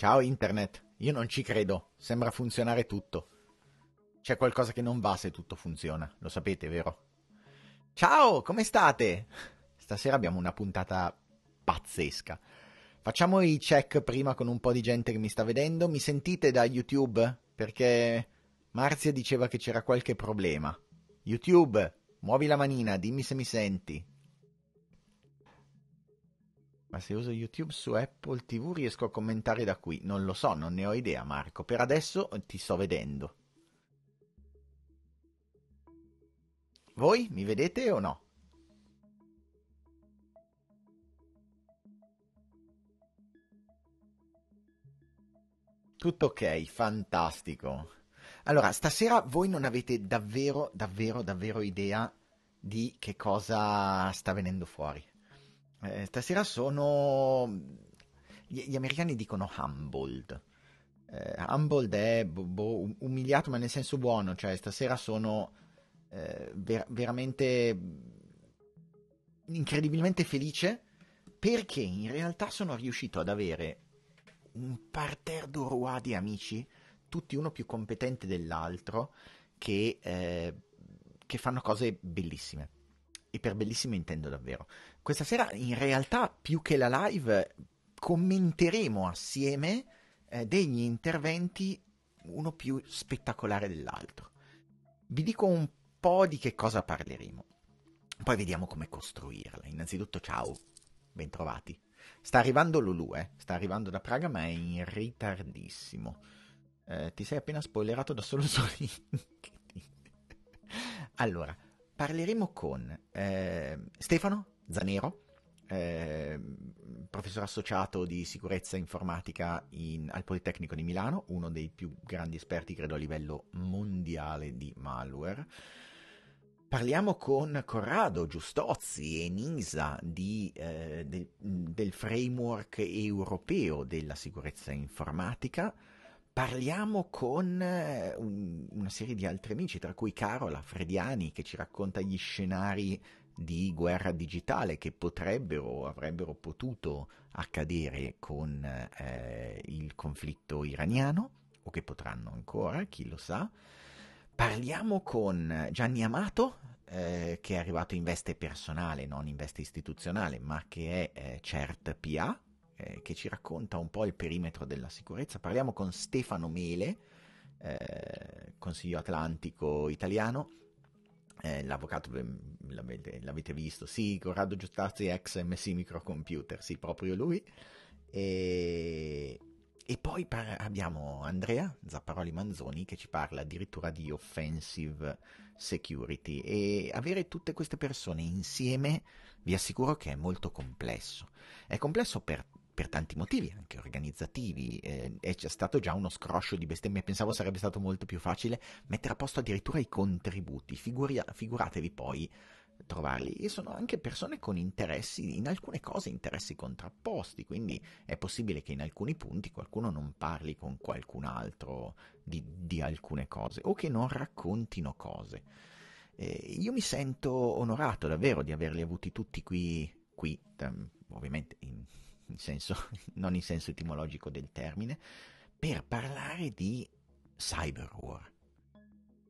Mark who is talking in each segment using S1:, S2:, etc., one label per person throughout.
S1: Ciao internet, io non ci credo, sembra funzionare tutto. C'è qualcosa che non va se tutto funziona, lo sapete, vero? Ciao, come state? Stasera abbiamo una puntata pazzesca. Facciamo i check prima con un po' di gente che mi sta vedendo. Mi sentite da YouTube? Perché Marzia diceva che c'era qualche problema. YouTube, muovi la manina, dimmi se mi senti. Ma se uso YouTube su Apple TV riesco a commentare da qui? Non lo so, non ne ho idea, Marco. Per adesso ti sto vedendo. Voi mi vedete o no? Tutto ok, fantastico. Allora, stasera voi non avete davvero, davvero, davvero idea di che cosa sta venendo fuori eh, stasera sono... Gli, gli, americani dicono humbled. Eh, humbled è boh, um, umiliato ma nel senso buono, cioè stasera sono eh, ver- veramente incredibilmente felice perché in realtà sono riuscito ad avere un parterre d'urua di amici, tutti uno più competente dell'altro, che, eh, che fanno cose bellissime. E per bellissime intendo davvero. Questa sera in realtà più che la live commenteremo assieme eh, degli interventi uno più spettacolare dell'altro. Vi dico un po' di che cosa parleremo. Poi vediamo come costruirla. Innanzitutto ciao, bentrovati. Sta arrivando Lulu, eh? sta arrivando da Praga ma è in ritardissimo. Eh, ti sei appena spoilerato da solo su LinkedIn. allora, parleremo con eh, Stefano Zanero, eh, professore associato di sicurezza informatica in, al Politecnico di Milano, uno dei più grandi esperti, credo, a livello mondiale di malware. Parliamo con Corrado Giustozzi e Nisa di, eh, de, del framework europeo della sicurezza informatica. Parliamo con eh, un, una serie di altri amici, tra cui Carola Frediani, che ci racconta gli scenari di guerra digitale che potrebbero o avrebbero potuto accadere con eh, il conflitto iraniano o che potranno ancora, chi lo sa. Parliamo con Gianni Amato, eh, che è arrivato in veste personale, non in veste istituzionale, ma che è eh, CERT PA, eh, che ci racconta un po' il perimetro della sicurezza. Parliamo con Stefano Mele, eh, Consiglio Atlantico Italiano, eh, l'avvocato l'avete, l'avete, visto, sì, Corrado Giustazzi, ex MC Microcomputer, sì, proprio lui. E, e poi par- abbiamo Andrea Zapparoli Manzoni che ci parla addirittura di offensive security e avere tutte queste persone insieme vi assicuro che è molto complesso. È complesso per per tanti motivi anche organizzativi, eh, è stato già uno scroscio di bestemmie, pensavo sarebbe stato molto più facile mettere a posto addirittura i contributi, Figuria, figuratevi poi trovarli e sono anche persone con interessi, in alcune cose interessi contrapposti, quindi è possibile che in alcuni punti qualcuno non parli con qualcun altro di, di alcune cose o che non raccontino cose. Eh, io mi sento onorato davvero di averli avuti tutti qui, qui ehm, ovviamente in in senso, non in senso etimologico del termine, per parlare di cyber war,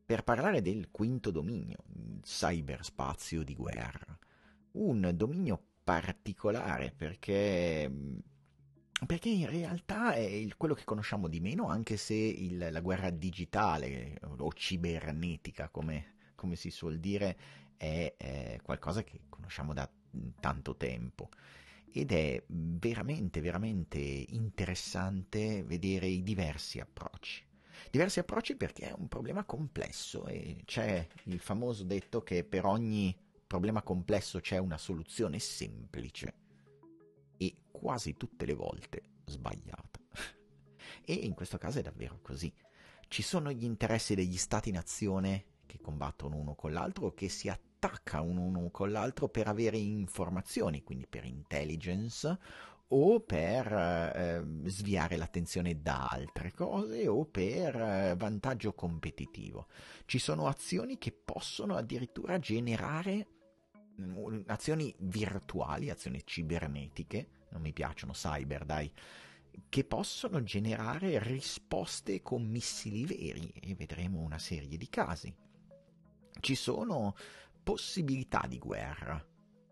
S1: per parlare del quinto dominio, il cyberspazio di guerra. Un dominio particolare perché, perché in realtà è il, quello che conosciamo di meno, anche se il, la guerra digitale o cibernetica, come, come si suol dire, è, è qualcosa che conosciamo da tanto tempo ed è veramente, veramente interessante vedere i diversi approcci. Diversi approcci perché è un problema complesso e c'è il famoso detto che per ogni problema complesso c'è una soluzione semplice e quasi tutte le volte sbagliata. e in questo caso è davvero così. Ci sono gli interessi degli stati nazione che combattono uno con l'altro o che si attendono attacca uno, uno con l'altro per avere informazioni, quindi per intelligence o per eh, sviare l'attenzione da altre cose o per eh, vantaggio competitivo. Ci sono azioni che possono addirittura generare mm, azioni virtuali, azioni cibernetiche, non mi piacciono cyber, dai, che possono generare risposte con missili veri e vedremo una serie di casi. Ci sono possibilità di guerra,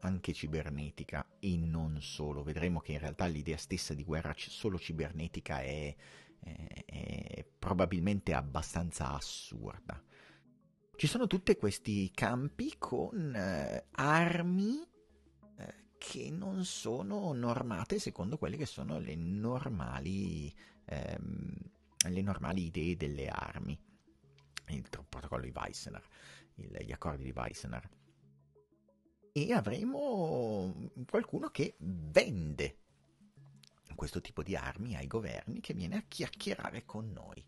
S1: anche cibernetica e non solo. Vedremo che in realtà l'idea stessa di guerra solo cibernetica è, è, è probabilmente abbastanza assurda. Ci sono tutti questi campi con eh, armi eh, che non sono normate secondo quelle che sono le normali, ehm, le normali idee delle armi. Il protocollo di Weissenar il, gli accordi di Weissner. E avremo qualcuno che vende questo tipo di armi ai governi che viene a chiacchierare con noi.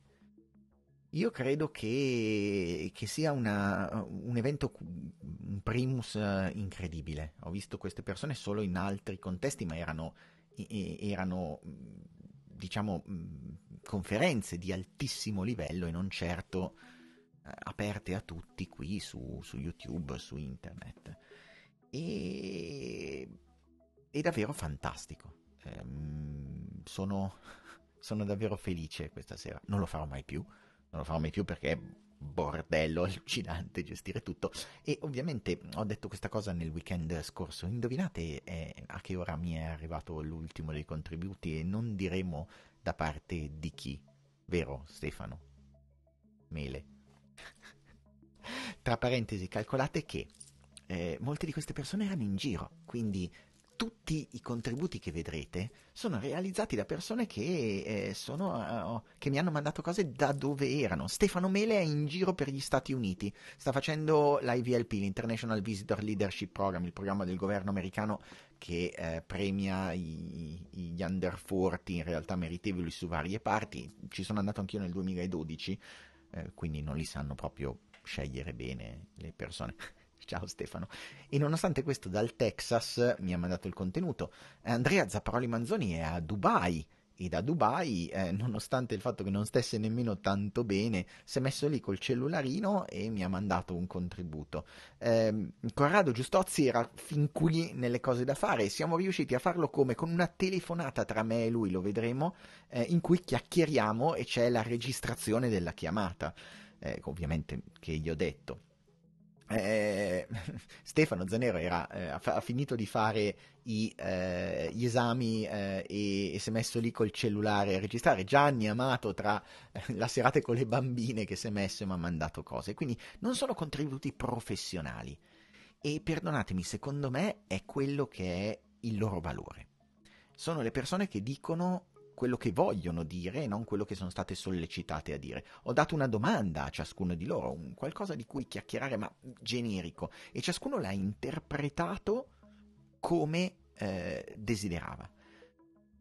S1: Io credo che, che sia una, un evento, un primus eh, incredibile. Ho visto queste persone solo in altri contesti, ma erano, erano diciamo, mm, conferenze di altissimo livello e non certo aperte a tutti qui su, su YouTube, su internet. E è davvero fantastico. Eh, sono, sono, davvero felice questa sera. Non lo farò mai più. Non lo farò mai più perché è bordello allucinante gestire tutto. E ovviamente ho detto questa cosa nel weekend scorso. Indovinate eh, a che ora mi è arrivato l'ultimo dei contributi e non diremo da parte di chi. Vero Stefano? Mele. Tra parentesi, calcolate che eh, molte di queste persone erano in giro, quindi tutti i contributi che vedrete sono realizzati da persone che, eh, sono, eh, oh, che, mi hanno mandato cose da dove erano. Stefano Mele è in giro per gli Stati Uniti, sta facendo l'IVLP, l'International Visitor Leadership Program, il programma del governo americano che eh, premia i, gli under 40, in realtà meritevoli su varie parti. Ci sono andato anch'io nel 2012, eh, quindi non li sanno proprio scegliere bene le persone. Ciao Stefano. E nonostante questo dal Texas mi ha mandato il contenuto. Andrea Zapparoli Manzoni è a Dubai e da Dubai, eh, nonostante il fatto che non stesse nemmeno tanto bene, si è messo lì col cellularino e mi ha mandato un contributo. Eh, Corrado Giustozzi era fin qui nelle cose da fare e siamo riusciti a farlo come con una telefonata tra me e lui, lo vedremo, eh, in cui chiacchieriamo e c'è la registrazione della chiamata, eh, ovviamente che gli ho detto eh, Stefano Zanero era, eh, ha, ha, finito di fare i, eh, gli esami eh, e, e, si è messo lì col cellulare a registrare. Gianni Amato tra eh, la serata con le bambine che si è messo e mi ha mandato cose. Quindi non sono contributi professionali. E perdonatemi, secondo me è quello che è il loro valore. Sono le persone che dicono quello che vogliono dire e non quello che sono state sollecitate a dire. Ho dato una domanda a ciascuno di loro, qualcosa di cui chiacchierare ma generico, e ciascuno l'ha interpretato come eh, desiderava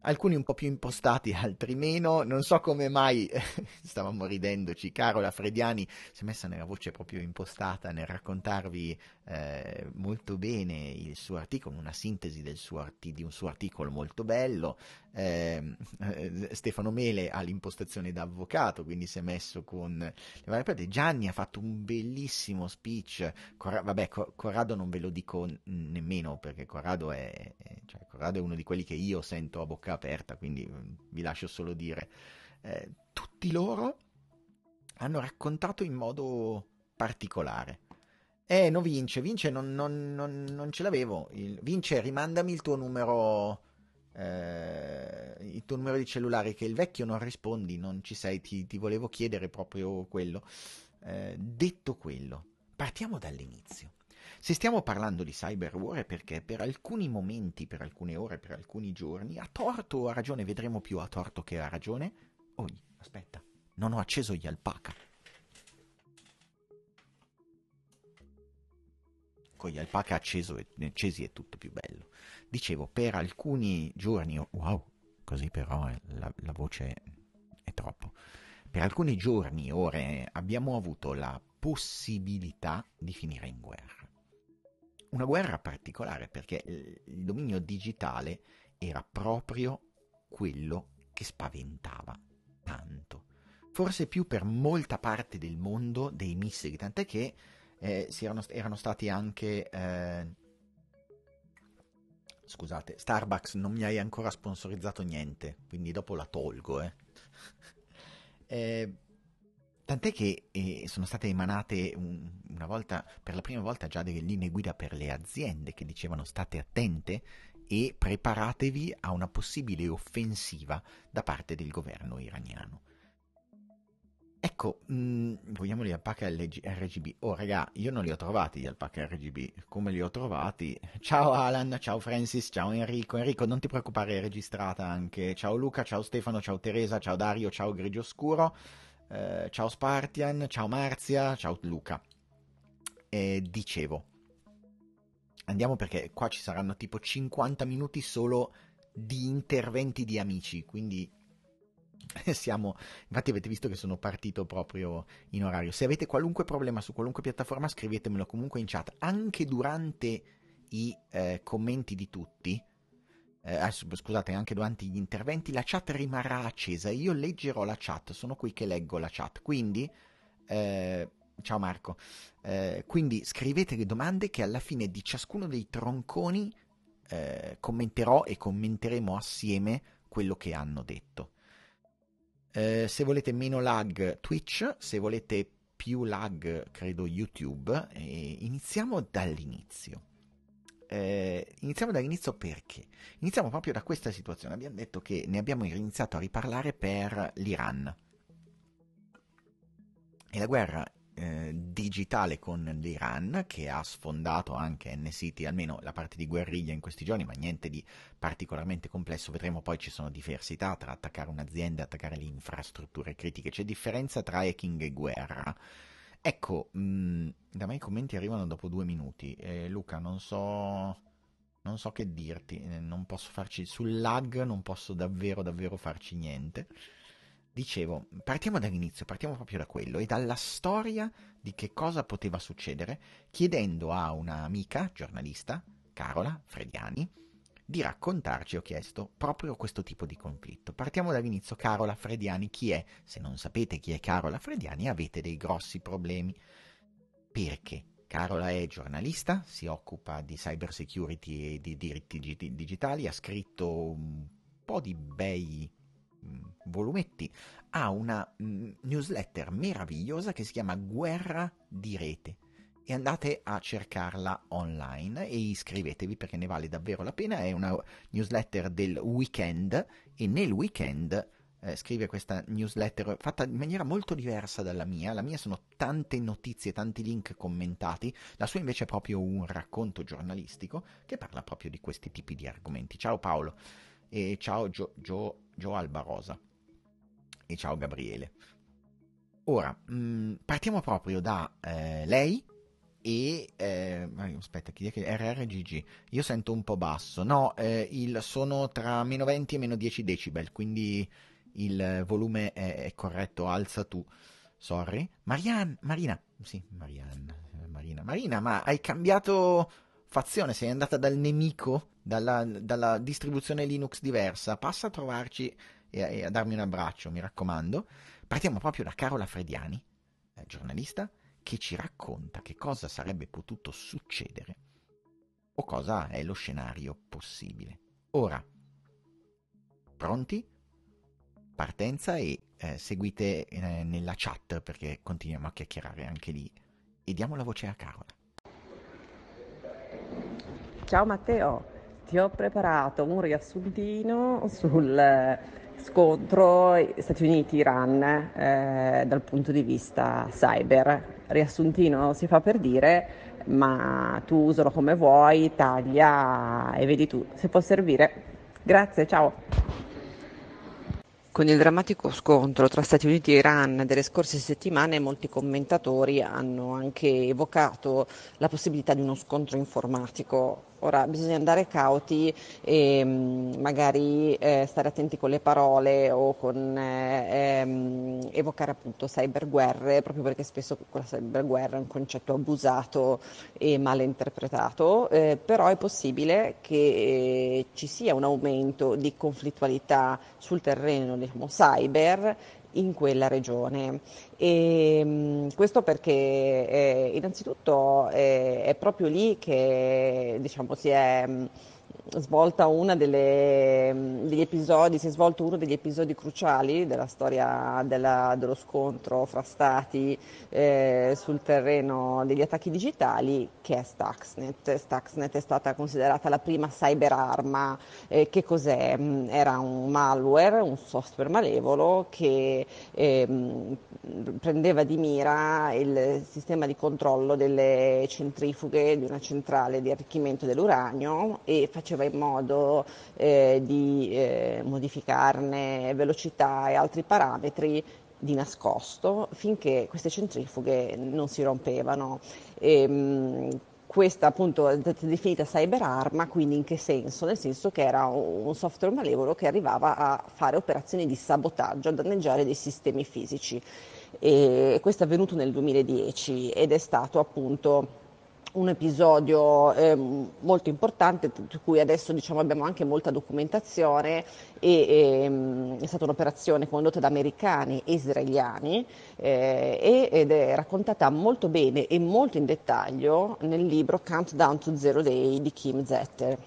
S1: alcuni un po' più impostati, altri meno, non so come mai stavamo ridendoci, Carola Frediani si è messa nella voce proprio impostata nel raccontarvi eh, molto bene il suo articolo, una sintesi suo arti- di un suo articolo molto bello, Ehm, eh, Stefano Mele ha l'impostazione da avvocato, quindi si è messo con le varie parti. Gianni ha fatto un bellissimo speech. Corra- vabbè, Cor- Corrado non ve lo dico nemmeno perché Corrado è, cioè, Corrado è uno di quelli che io sento a bocca aperta, quindi mm, vi lascio solo dire. Eh, tutti loro hanno raccontato in modo particolare. Eh, no, vince, vince, non, non, non, non ce l'avevo. Il, vince, rimandami il tuo numero tuo numero di cellulare che il vecchio non rispondi, non ci sei, ti, ti volevo chiedere proprio quello. Eh, detto quello, partiamo dall'inizio. Se stiamo parlando di cyber war è perché per alcuni momenti, per alcune ore, per alcuni giorni, a torto o a ragione, vedremo più a torto che a ragione. Oh, aspetta, non ho acceso gli alpaca. Con gli alpaca acceso e, accesi è tutto più bello. Dicevo, per alcuni giorni, wow, così però eh, la, la voce è troppo. Per alcuni giorni, ore, abbiamo avuto la possibilità di finire in guerra. Una guerra particolare perché il dominio digitale era proprio quello che spaventava tanto. Forse più per molta parte del mondo dei missili, tant'è che eh, erano, erano, stati anche eh, Scusate, Starbucks non mi hai ancora sponsorizzato niente, quindi dopo la tolgo. Eh. eh tant'è che eh, sono state emanate un, una volta, per la prima volta già delle linee guida per le aziende che dicevano state attente e preparatevi a una possibile offensiva da parte del governo iraniano. Ecco, mh, mm, vogliamo gli alpaca LG, RGB. Oh, raga, io non li ho trovati gli alpaca RGB. Come li ho trovati? Ciao Alan, ciao Francis, ciao Enrico. Enrico, non ti preoccupare, è registrata anche. Ciao Luca, ciao Stefano, ciao Teresa, ciao Dario, ciao Grigio Scuro. Eh, ciao Spartian, ciao Marzia, ciao Luca. E dicevo, andiamo perché qua ci saranno tipo 50 minuti solo di interventi di amici, quindi Siamo, infatti avete visto che sono partito proprio in orario. Se avete qualunque problema su qualunque piattaforma scrivetemelo comunque in chat, anche durante i eh, commenti di tutti, eh, scusate, anche durante gli interventi, la chat rimarrà accesa. Io leggerò la chat, sono qui che leggo la chat. Quindi, eh, ciao Marco, eh, quindi scrivete le domande che alla fine di ciascuno dei tronconi eh, commenterò e commenteremo assieme quello che hanno detto. Eh, se volete meno lag Twitch, se volete più lag credo YouTube. Eh, iniziamo dall'inizio. Eh, iniziamo dall'inizio perché? Iniziamo proprio da questa situazione. Abbiamo detto che ne abbiamo iniziato a riparlare per l'Iran. E la guerra eh, digitale con l'Iran che ha sfondato anche NCT, almeno la parte di guerriglia in questi giorni, ma niente di particolarmente complesso. Vedremo poi ci sono diversità tra attaccare un'azienda e attaccare le infrastrutture critiche. C'è differenza tra hacking e guerra. Ecco, mh, mm, da me i commenti arrivano dopo due minuti. Eh, Luca, non so, non so che dirti, eh, non posso farci sul lag, non posso davvero, davvero farci niente. Dicevo, partiamo dall'inizio, partiamo proprio da quello e dalla storia di che cosa poteva succedere, chiedendo a un'amica giornalista, Carola Frediani, di raccontarci, ho chiesto, proprio questo tipo di conflitto. Partiamo dall'inizio, Carola Frediani chi è? Se non sapete chi è Carola Frediani avete dei grossi problemi. Perché? Carola è giornalista, si occupa di cyber security e di diritti digitali, ha scritto un po' di bei Mm, volumetti, ha una mm, newsletter meravigliosa che si chiama Guerra di Rete. E andate a cercarla online e iscrivetevi perché ne vale davvero la pena. È una newsletter del weekend e nel weekend eh, scrive questa newsletter fatta in maniera molto diversa dalla mia. La mia sono tante notizie, tanti link commentati. La sua invece è proprio un racconto giornalistico che parla proprio di questi tipi di argomenti. Ciao Paolo. E ciao Gio, Gio, Gio Albarosa. E ciao Gabriele. Ora, mh, mm, partiamo proprio da eh, lei e... Eh, aspetta, chi è che... RRGG. Io sento un po' basso. No, eh, il, sono tra meno 20 e meno 10 decibel, quindi il volume è, è corretto, alza tu. Sorry. Marianne, Marina, sì, Marianne, Marina. Marina, ma hai cambiato fazione, sei andata dal nemico, dalla, dalla distribuzione Linux diversa, passa a trovarci e a, e a, darmi un abbraccio, mi raccomando. Partiamo proprio da Carola Frediani, eh, giornalista, che ci racconta che cosa sarebbe potuto succedere o cosa è lo scenario possibile. Ora, pronti? Partenza e eh, seguite eh, nella chat perché continuiamo a chiacchierare anche lì e diamo la voce a Carola.
S2: Ciao Matteo, ti ho preparato un riassuntino sul eh, scontro Stati Uniti-Iran eh, dal punto di vista cyber. Riassuntino si fa per dire, ma tu usalo come vuoi, taglia e vedi tu se può servire. Grazie, ciao. Con il drammatico scontro tra Stati Uniti e Iran delle scorse settimane molti commentatori hanno anche evocato la possibilità di uno scontro informatico Ora bisogna andare cauti e mm, magari eh, stare attenti con le parole o con eh, ehm, evocare appunto cyberguerre, proprio perché spesso la cyberguerra è un concetto abusato e mal interpretato, eh, però è possibile che eh, ci sia un aumento di conflittualità sul terreno diciamo, cyber in quella regione. E, ehm, questo perché eh, innanzitutto eh, è proprio lì che diciamo, si è mh, mm, svolta una delle, degli episodi, si è svolto uno degli episodi cruciali della storia della, dello scontro fra stati eh, sul terreno degli attacchi digitali che è Stuxnet. Stuxnet è stata considerata la prima cyberarma, eh, che cos'è? Mm, era un malware, un software malevolo che eh, prendeva di mira il sistema di controllo delle centrifughe di una centrale di arricchimento dell'uranio e faceva faceva in modo eh, di eh, modificarne velocità e altri parametri di nascosto finché queste centrifughe non si rompevano. E, ehm, mh, questa appunto è stata definita cyberarma, quindi in che senso? Nel senso che era un software malevolo che arrivava a fare operazioni di sabotaggio, a danneggiare dei sistemi fisici. E questo è avvenuto nel 2010 ed è stato appunto un episodio eh, molto importante di cui adesso diciamo, abbiamo anche molta documentazione e, e, ehm, è stata un'operazione condotta da americani e israeliani eh, ed è raccontata molto bene e molto in dettaglio nel libro Countdown to Zero Day di Kim Zetter.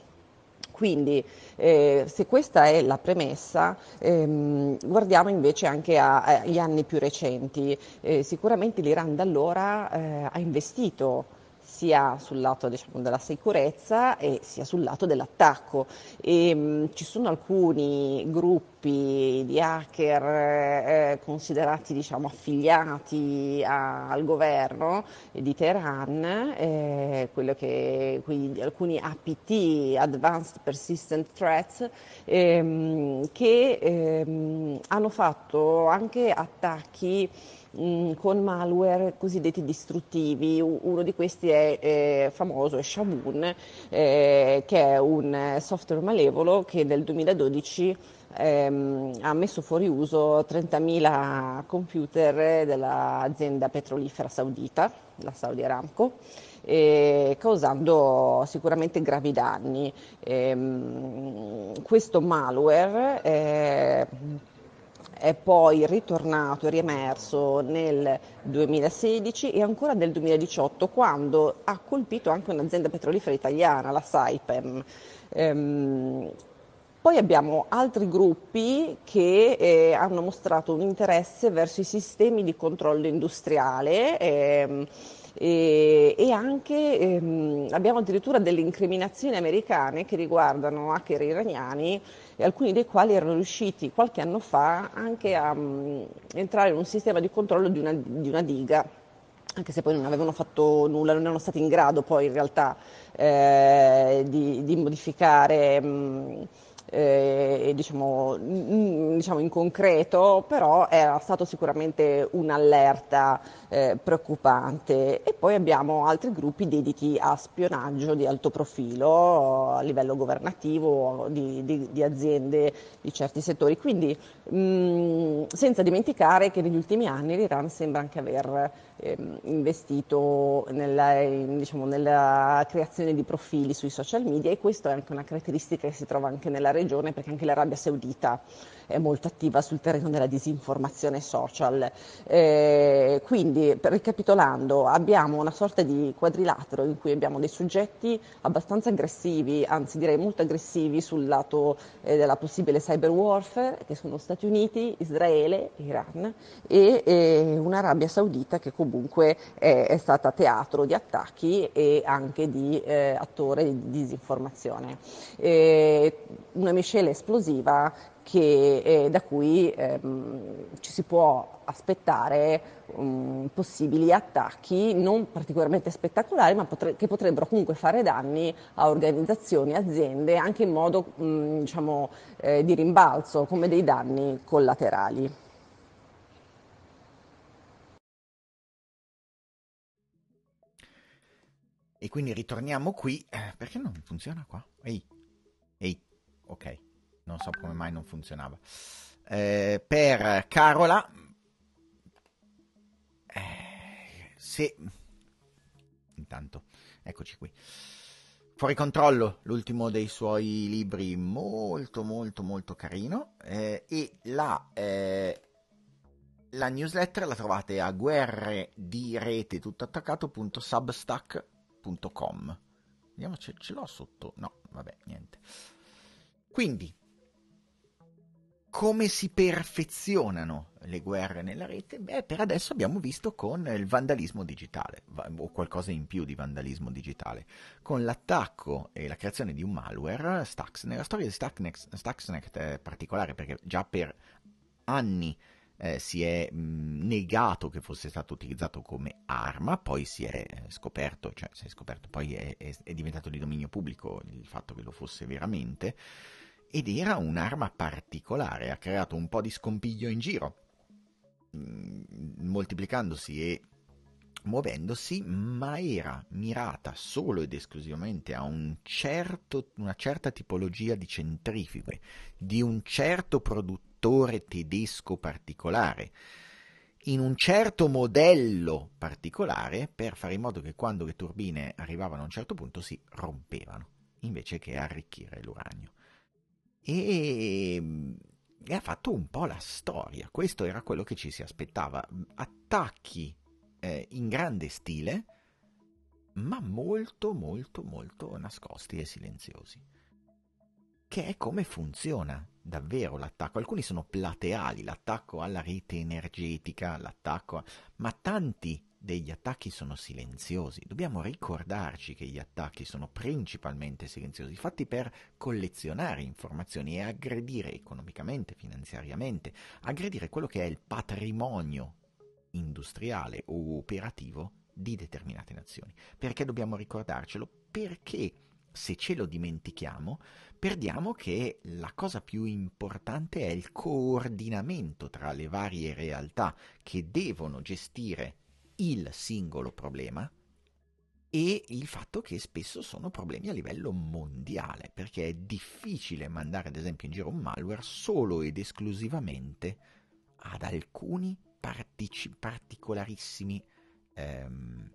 S2: Quindi, eh, se questa è la premessa, ehm, guardiamo invece anche agli anni più recenti. Eh, sicuramente l'Iran da allora eh, ha investito sia sul lato diciamo, della sicurezza e sia sul lato dell'attacco. E, ehm, mh, ci sono alcuni gruppi di hacker eh, eh considerati diciamo, affiliati a, al governo di Teheran, eh, che, quindi, alcuni APT, Advanced Persistent Threats, ehm, che ehm, hanno fatto anche attacchi mh, mm, con malware cosiddetti distruttivi. Uno di questi è eh, famoso, è Shaboon, eh, che è un eh, software malevolo che nel 2012 ehm, ha messo fuori uso 30.000 computer dell'azienda petrolifera saudita, la Saudi Aramco, eh, causando sicuramente gravi danni. Eh, questo malware eh, è poi ritornato e riemerso nel 2016 e ancora nel 2018 quando ha colpito anche un'azienda petrolifera italiana, la Saipem. Ehm, poi abbiamo altri gruppi che eh, hanno mostrato un interesse verso i sistemi di controllo industriale. Ehm, e, e anche ehm, abbiamo addirittura delle incriminazioni americane che riguardano hacker iraniani alcuni dei quali erano riusciti qualche anno fa anche a um, entrare in un sistema di controllo di una, di una diga anche se poi non avevano fatto nulla, non erano stati in grado poi in realtà eh, di, di, modificare mh, mm, eh, diciamo, mh, mm, diciamo, in concreto, però era stato sicuramente un'allerta eh, preoccupante. E poi abbiamo altri gruppi dediti a spionaggio di alto profilo a livello governativo, di, di, di aziende di certi settori. Quindi mh, mm, senza dimenticare che negli ultimi anni l'Iran sembra anche aver ehm, investito nella, in, diciamo, nella creazione di profili sui social media e questa è anche una caratteristica che si trova anche nella regione perché anche l'Arabia Saudita è molto attiva sul terreno della disinformazione social. Eh, quindi, ricapitolando, abbiamo una sorta di quadrilatero in cui abbiamo dei soggetti abbastanza aggressivi, anzi direi molto aggressivi sul lato eh, della possibile cyber warfare, che sono Stati Uniti, Israele, Iran e eh, un'Arabia Saudita che comunque è, è, stata teatro di attacchi e anche di eh, attore di disinformazione. Eh, una miscela esplosiva che, eh, da cui ehm, ci si può aspettare um, possibili attacchi non particolarmente spettacolari, ma potre- che potrebbero comunque fare danni a organizzazioni, aziende, anche in modo um, diciamo, eh, di rimbalzo, come dei danni collaterali.
S1: E quindi ritorniamo qui. Eh, perché non funziona qua? Ehi, ehi, ok non so come mai non funzionava. Eh, per Carola, eh, se intanto eccoci qui. Fuori controllo, l'ultimo dei suoi libri molto molto molto carino eh, e la, eh, la, newsletter la trovate a guerre di rete tutto attaccato.substack.com. Vediamo se ce l'ho sotto. No, vabbè, niente. Quindi come si perfezionano le guerre nella rete? Beh, per adesso abbiamo visto con il vandalismo digitale, o qualcosa in più di vandalismo digitale, con l'attacco e la creazione di un malware, Stuxnet. La storia di Stuxnet, è particolare perché già per anni eh, si è mh, negato che fosse stato utilizzato come arma, poi si è scoperto, cioè si è scoperto, poi è, è, è diventato di dominio pubblico il fatto che lo fosse veramente ed era un'arma particolare, ha creato un po' di scompiglio in giro, mm, moltiplicandosi e muovendosi, ma era mirata solo ed esclusivamente a un certo, una certa tipologia di centrifughe, di un certo produttore tedesco particolare, in un certo modello particolare per fare in modo che quando le turbine arrivavano a un certo punto si rompevano, invece che arricchire l'uranio e, mm, e ha fatto un po' la storia. Questo era quello che ci si aspettava. Attacchi eh, in grande stile, ma molto, molto, molto nascosti e silenziosi. Che è come funziona davvero l'attacco. Alcuni sono plateali, l'attacco alla rete energetica, l'attacco a... ma tanti degli attacchi sono silenziosi. Dobbiamo ricordarci che gli attacchi sono principalmente silenziosi, fatti per collezionare informazioni e aggredire economicamente, finanziariamente, aggredire quello che è il patrimonio industriale o operativo di determinate nazioni. Perché dobbiamo ricordarcelo? Perché se ce lo dimentichiamo, perdiamo che la cosa più importante è il coordinamento tra le varie realtà che devono gestire il singolo problema e il fatto che spesso sono problemi a livello mondiale, perché è difficile mandare ad esempio in giro un malware solo ed esclusivamente ad alcuni partici- particolarissimi, ehm,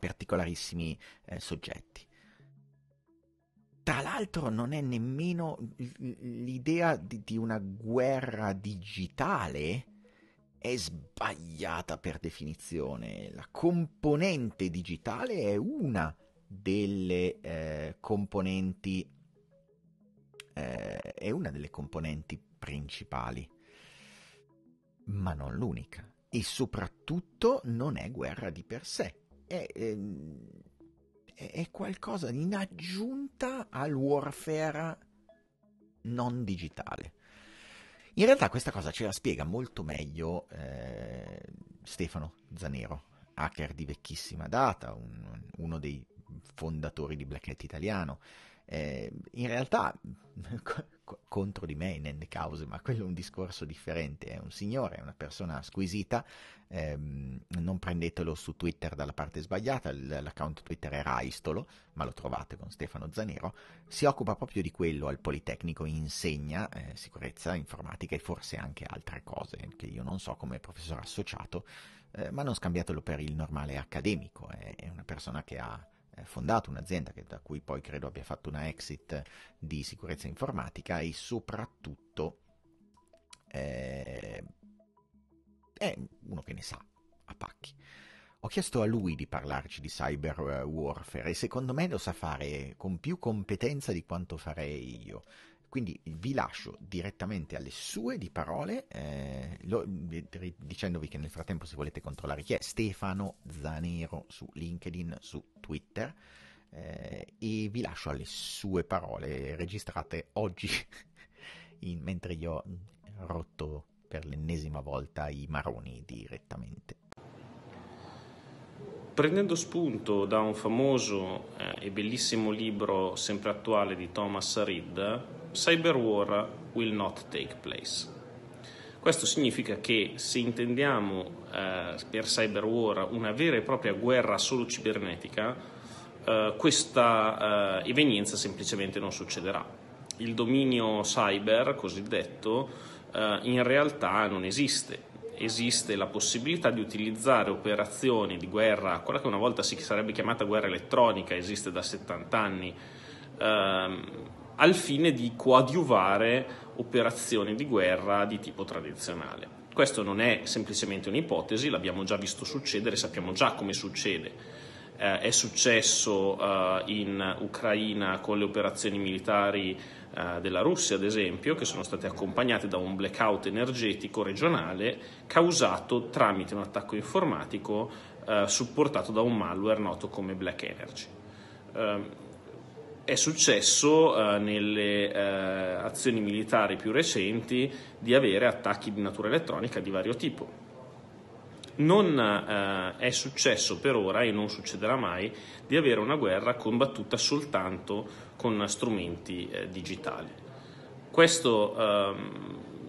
S1: particolarissimi eh, soggetti. Tra l'altro non è nemmeno l'idea di, di una guerra digitale è sbagliata per definizione. La componente digitale è una delle eh, componenti eh, è una delle componenti principali, ma non l'unica. E soprattutto non è guerra di per sé, è, ehm, è, è qualcosa in aggiunta al warfare non digitale. In realtà questa cosa ce la spiega molto meglio eh, Stefano Zanero, hacker di vecchissima data, un, uno dei fondatori di Black Hat italiano, eh, in realtà contro di me in n cause, ma quello è un discorso differente, è un signore, è una persona squisita, ehm, non prendetelo su Twitter dalla parte sbagliata, l'account Twitter è Raistolo, ma lo trovate con Stefano Zanero, si occupa proprio di quello al Politecnico, insegna eh, sicurezza informatica e forse anche altre cose che io non so come professore associato, eh, ma non scambiatelo per il normale accademico, è, è una persona che ha fondato un'azienda che, da cui poi credo abbia fatto una exit di sicurezza informatica e soprattutto eh, è uno che ne sa a pacchi. Ho chiesto a lui di parlarci di cyber eh, warfare e secondo me lo sa fare con più competenza di quanto farei io. Quindi vi lascio direttamente alle sue di parole, eh, lo, dicendovi che nel frattempo se volete controllare chi è, Stefano Zanero su LinkedIn, su Twitter, eh, e vi lascio alle sue parole registrate oggi, in, mentre io ho rotto per l'ennesima volta i maroni direttamente.
S3: Prendendo spunto da un famoso eh, e bellissimo libro sempre attuale di Thomas Reed, cyber war will not take place. Questo significa che se intendiamo eh, per cyber war una vera e propria guerra solo cibernetica, eh, questa eh, evenienza semplicemente non succederà. Il dominio cyber cosiddetto eh, in realtà non esiste. Esiste la possibilità di utilizzare operazioni di guerra, quella che una volta si sarebbe chiamata guerra elettronica, esiste da 70 anni, ehm, al fine di coadiuvare operazioni di guerra di tipo tradizionale. Questo non è semplicemente un'ipotesi, l'abbiamo già visto succedere, sappiamo già come succede. Eh, è successo eh, in Ucraina con le operazioni militari eh, della Russia, ad esempio, che sono state accompagnate da un blackout energetico regionale causato tramite un attacco informatico eh, supportato da un malware noto come Black Energy ehm, è successo eh, nelle eh, azioni militari più recenti di avere attacchi di natura elettronica di vario tipo. Non eh, è successo per ora e non succederà mai di avere una guerra combattuta soltanto con strumenti eh, digitali. Questo ehm,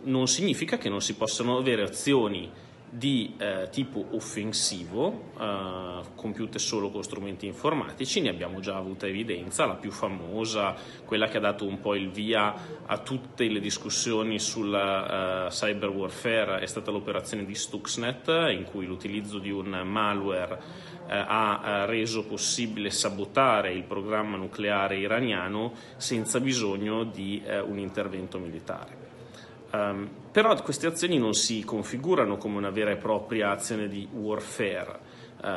S3: non significa che non si possano avere azioni di eh, tipo offensivo, eh, compiute solo con strumenti informatici, ne abbiamo già avuta evidenza, la più famosa, quella che ha dato un po' il via a tutte le discussioni sulla eh, cyber warfare, è stata l'operazione di Stuxnet, in cui l'utilizzo di un malware eh, ha eh, reso possibile sabotare il programma nucleare iraniano senza bisogno di eh, un intervento militare. Um, però queste azioni non si configurano come una vera e propria azione di warfare, uh,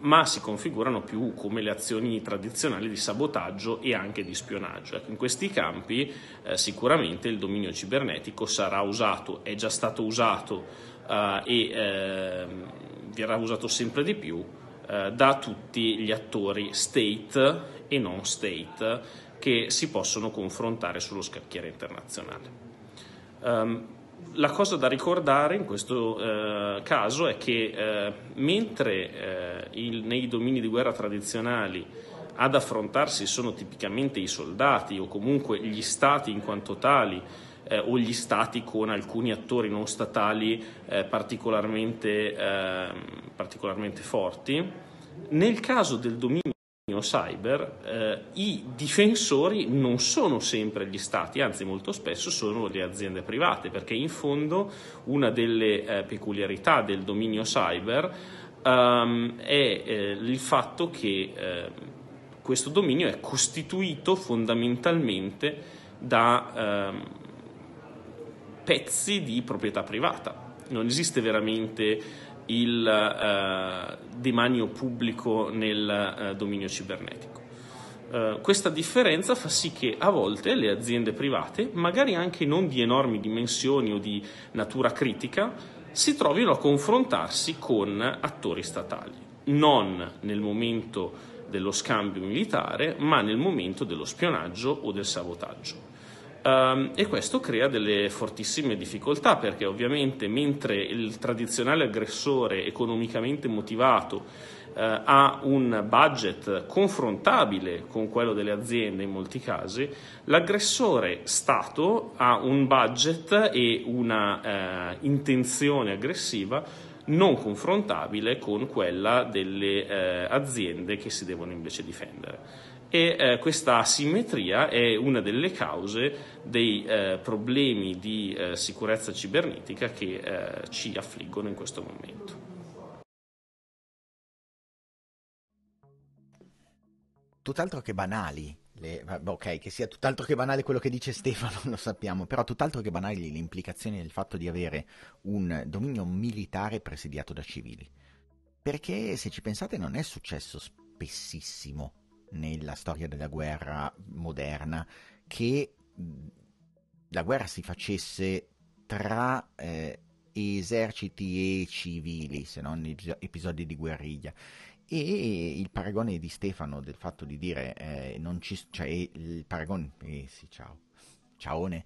S3: ma si configurano più come le azioni tradizionali di sabotaggio e anche di spionaggio. Ecco, in questi campi eh, sicuramente il dominio cibernetico sarà usato, è già stato usato uh, e eh, verrà usato sempre di più uh, da tutti gli attori state e non state che si possono confrontare sullo scacchiere internazionale. Um, la cosa da ricordare in questo eh, caso è che eh, mentre eh, il, nei domini di guerra tradizionali ad affrontarsi sono tipicamente i soldati o comunque gli stati in quanto tali eh, o gli stati con alcuni attori non statali eh, particolarmente, ehm, particolarmente forti, nel caso del dominio cyber, eh, i difensori non sono sempre gli stati, anzi molto spesso sono le aziende private, perché in fondo una delle eh, peculiarità del dominio cyber ehm, è eh, il fatto che ehm, questo dominio è costituito fondamentalmente da ehm, pezzi di proprietà privata non esiste veramente il eh, demanio pubblico nel eh, dominio cibernetico. Eh, questa differenza fa sì che a volte le aziende private, magari anche non di enormi dimensioni o di natura critica, si trovino a confrontarsi con attori statali, non nel momento dello scambio militare, ma nel momento dello spionaggio o del sabotaggio. Um, e questo crea delle fortissime difficoltà perché ovviamente mentre il tradizionale aggressore economicamente motivato uh, ha un budget confrontabile con quello delle aziende in molti casi, l'aggressore Stato ha un budget e una uh, intenzione aggressiva non confrontabile con quella delle uh, aziende che si devono invece difendere e eh, questa asimmetria è una delle cause dei eh, problemi di eh, sicurezza cibernetica che eh, ci affliggono in questo momento.
S1: Tutt'altro che banali, le, boh, ok, che sia tutt'altro che banale quello che dice Stefano, lo sappiamo, però tutt'altro che banali le implicazioni del fatto di avere un dominio militare presidiato da civili. Perché se ci pensate non è successo spessissimo nella storia della guerra moderna che la guerra si facesse tra eh, eserciti e civili, se non episodi di guerriglia. E il paragone di Stefano del fatto di dire eh, non ci, cioè il paragone, eh sì ciao, ciaone.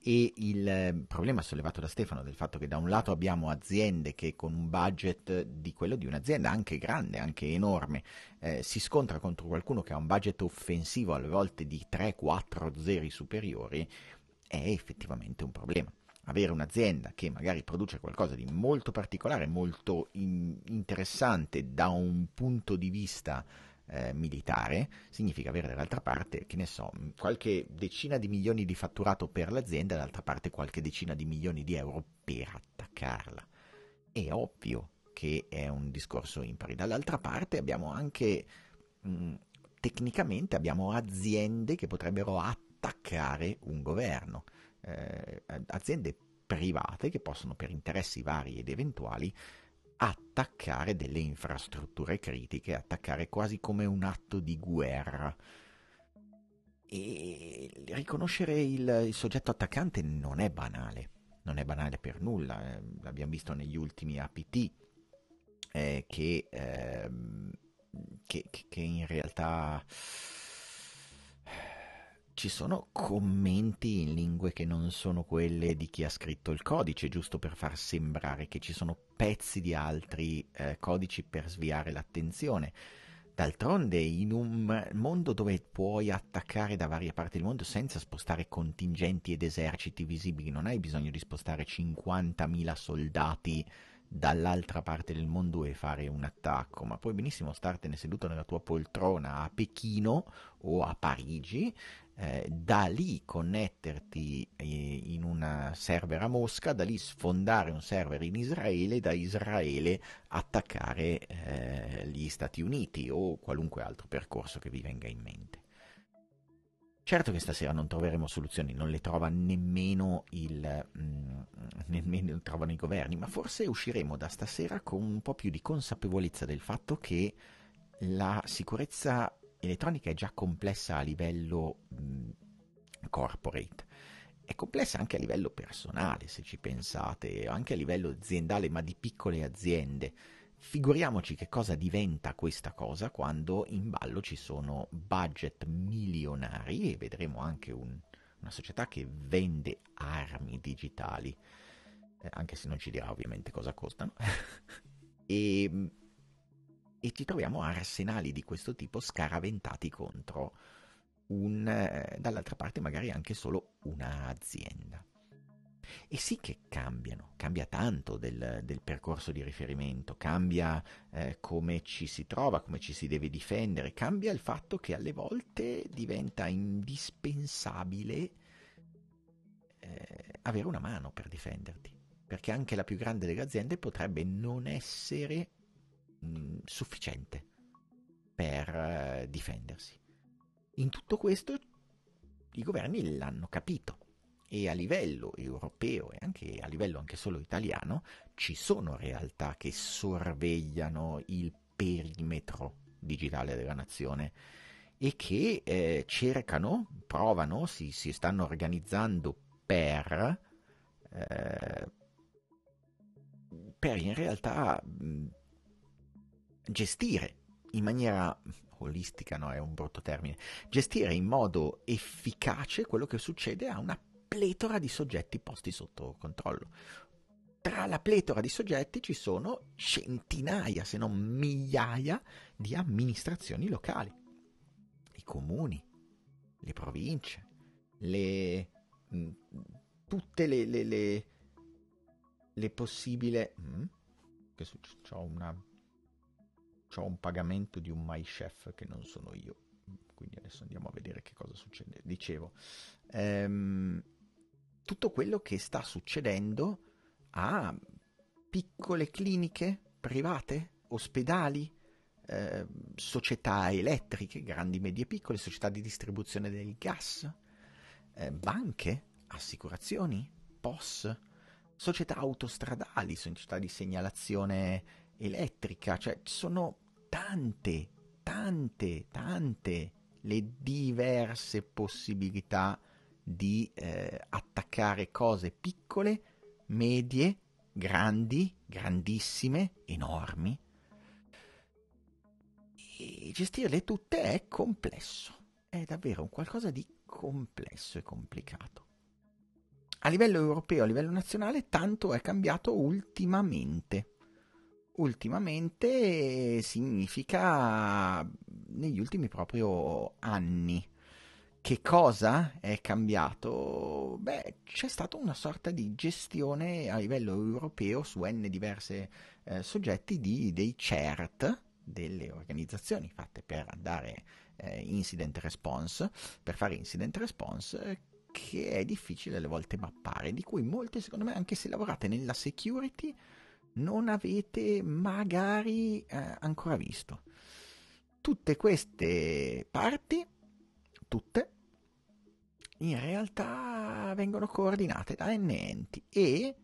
S1: E il ehm, problema sollevato da Stefano del fatto che da un lato abbiamo aziende che con un budget di quello di un'azienda anche grande, anche enorme, eh, si scontra contro qualcuno che ha un budget offensivo alle volte di 3-4 zeri superiori, è effettivamente un problema avere un'azienda che magari produce qualcosa di molto particolare, molto in interessante da un punto di vista eh, militare, significa avere dall'altra parte, che ne so, qualche decina di milioni di fatturato per l'azienda dall'altra parte qualche decina di milioni di euro per attaccarla. È ovvio che è un discorso impari. Dall'altra parte abbiamo anche, mh, mm, tecnicamente abbiamo aziende che potrebbero attaccare un governo, eh, aziende private che possono per interessi vari ed eventuali attaccare delle infrastrutture critiche, attaccare quasi come un atto di guerra. E riconoscere il, il soggetto attaccante non è banale, non è banale per nulla, eh, l'abbiamo visto negli ultimi APT eh, che, eh, che, che in realtà ci sono commenti in lingue che non sono quelle di chi ha scritto il codice, giusto per far sembrare che ci sono pezzi di altri eh, codici per sviare l'attenzione. D'altronde, in un mondo dove puoi attaccare da varie parti del mondo senza spostare contingenti ed eserciti visibili, non hai bisogno di spostare 50.000 soldati dall'altra parte del mondo e fare un attacco, ma puoi benissimo startene seduto nella tua poltrona a Pechino o a Parigi eh, da lì connetterti eh, in un server a Mosca, da lì sfondare un server in Israele, da Israele attaccare eh, gli Stati Uniti o qualunque altro percorso che vi venga in mente. Certo che stasera non troveremo soluzioni, non le trova nemmeno il, mh, mm, nemmeno trovano i governi, ma forse usciremo da stasera con un po' più di consapevolezza del fatto che la sicurezza l'elettronica è già complessa a livello mh, corporate, è complessa anche a livello personale, se ci pensate, anche a livello aziendale, ma di piccole aziende. Figuriamoci che cosa diventa questa cosa quando in ballo ci sono budget milionari e vedremo anche un, una società che vende armi digitali, eh, anche se non ci dirà ovviamente cosa costano. e e ci troviamo arsenali di questo tipo scaraventati contro un, eh, dall'altra parte magari anche solo un'azienda. E sì che cambiano, cambia tanto del, del percorso di riferimento, cambia eh, come ci si trova, come ci si deve difendere, cambia il fatto che alle volte diventa indispensabile eh, avere una mano per difenderti, perché anche la più grande delle aziende potrebbe non essere mh, mm, sufficiente per eh, difendersi. In tutto questo i governi l'hanno capito e a livello europeo e anche a livello anche solo italiano ci sono realtà che sorvegliano il perimetro digitale della nazione e che eh, cercano, provano, si, si, stanno organizzando per, eh, per in realtà mh, mm, gestire in maniera olistica, no, è un brutto termine, gestire in modo efficace quello che succede a una pletora di soggetti posti sotto controllo. Tra la pletora di soggetti ci sono centinaia, se non migliaia, di amministrazioni locali. I comuni, le province, le, mh, mm, tutte le, le, le, le possibili... Mh, mm, che succede? C'ho una ho un pagamento di un MyChef che non sono io. Quindi adesso andiamo a vedere che cosa succede. Dicevo, ehm, tutto quello che sta succedendo a piccole cliniche private, ospedali, eh, società elettriche, grandi, medie e piccole, società di distribuzione del gas, eh, banche, assicurazioni, POS, società autostradali, società di segnalazione elettrica, cioè ci sono tante, tante, tante le diverse possibilità di eh, attaccare cose piccole, medie, grandi, grandissime, enormi. E gestirle tutte è complesso, è davvero un qualcosa di complesso e complicato. A livello europeo, a livello nazionale, tanto è cambiato ultimamente ultimamente eh, significa negli ultimi proprio anni. Che cosa è cambiato? Beh, c'è stata una sorta di gestione a livello europeo su n diverse eh, soggetti di, dei CERT, delle organizzazioni fatte per dare eh, incident response, per fare incident response, che è difficile alle volte mappare, di cui molte secondo me, anche se lavorate nella security, non avete magari eh, ancora visto. Tutte queste parti, tutte, in realtà vengono coordinate da n enti e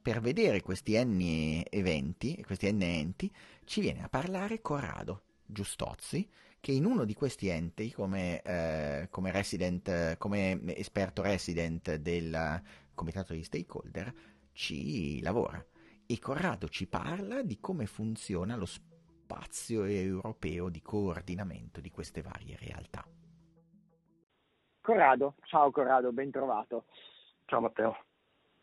S1: per vedere questi n eventi, questi n enti, ci viene a parlare Corrado Giustozzi, che in uno di questi enti, come, eh, come, resident, come esperto resident del comitato di stakeholder, ci lavora e Corrado ci parla di come funziona lo spazio europeo di coordinamento di queste varie realtà.
S4: Corrado, ciao Corrado, ben trovato. Ciao Matteo.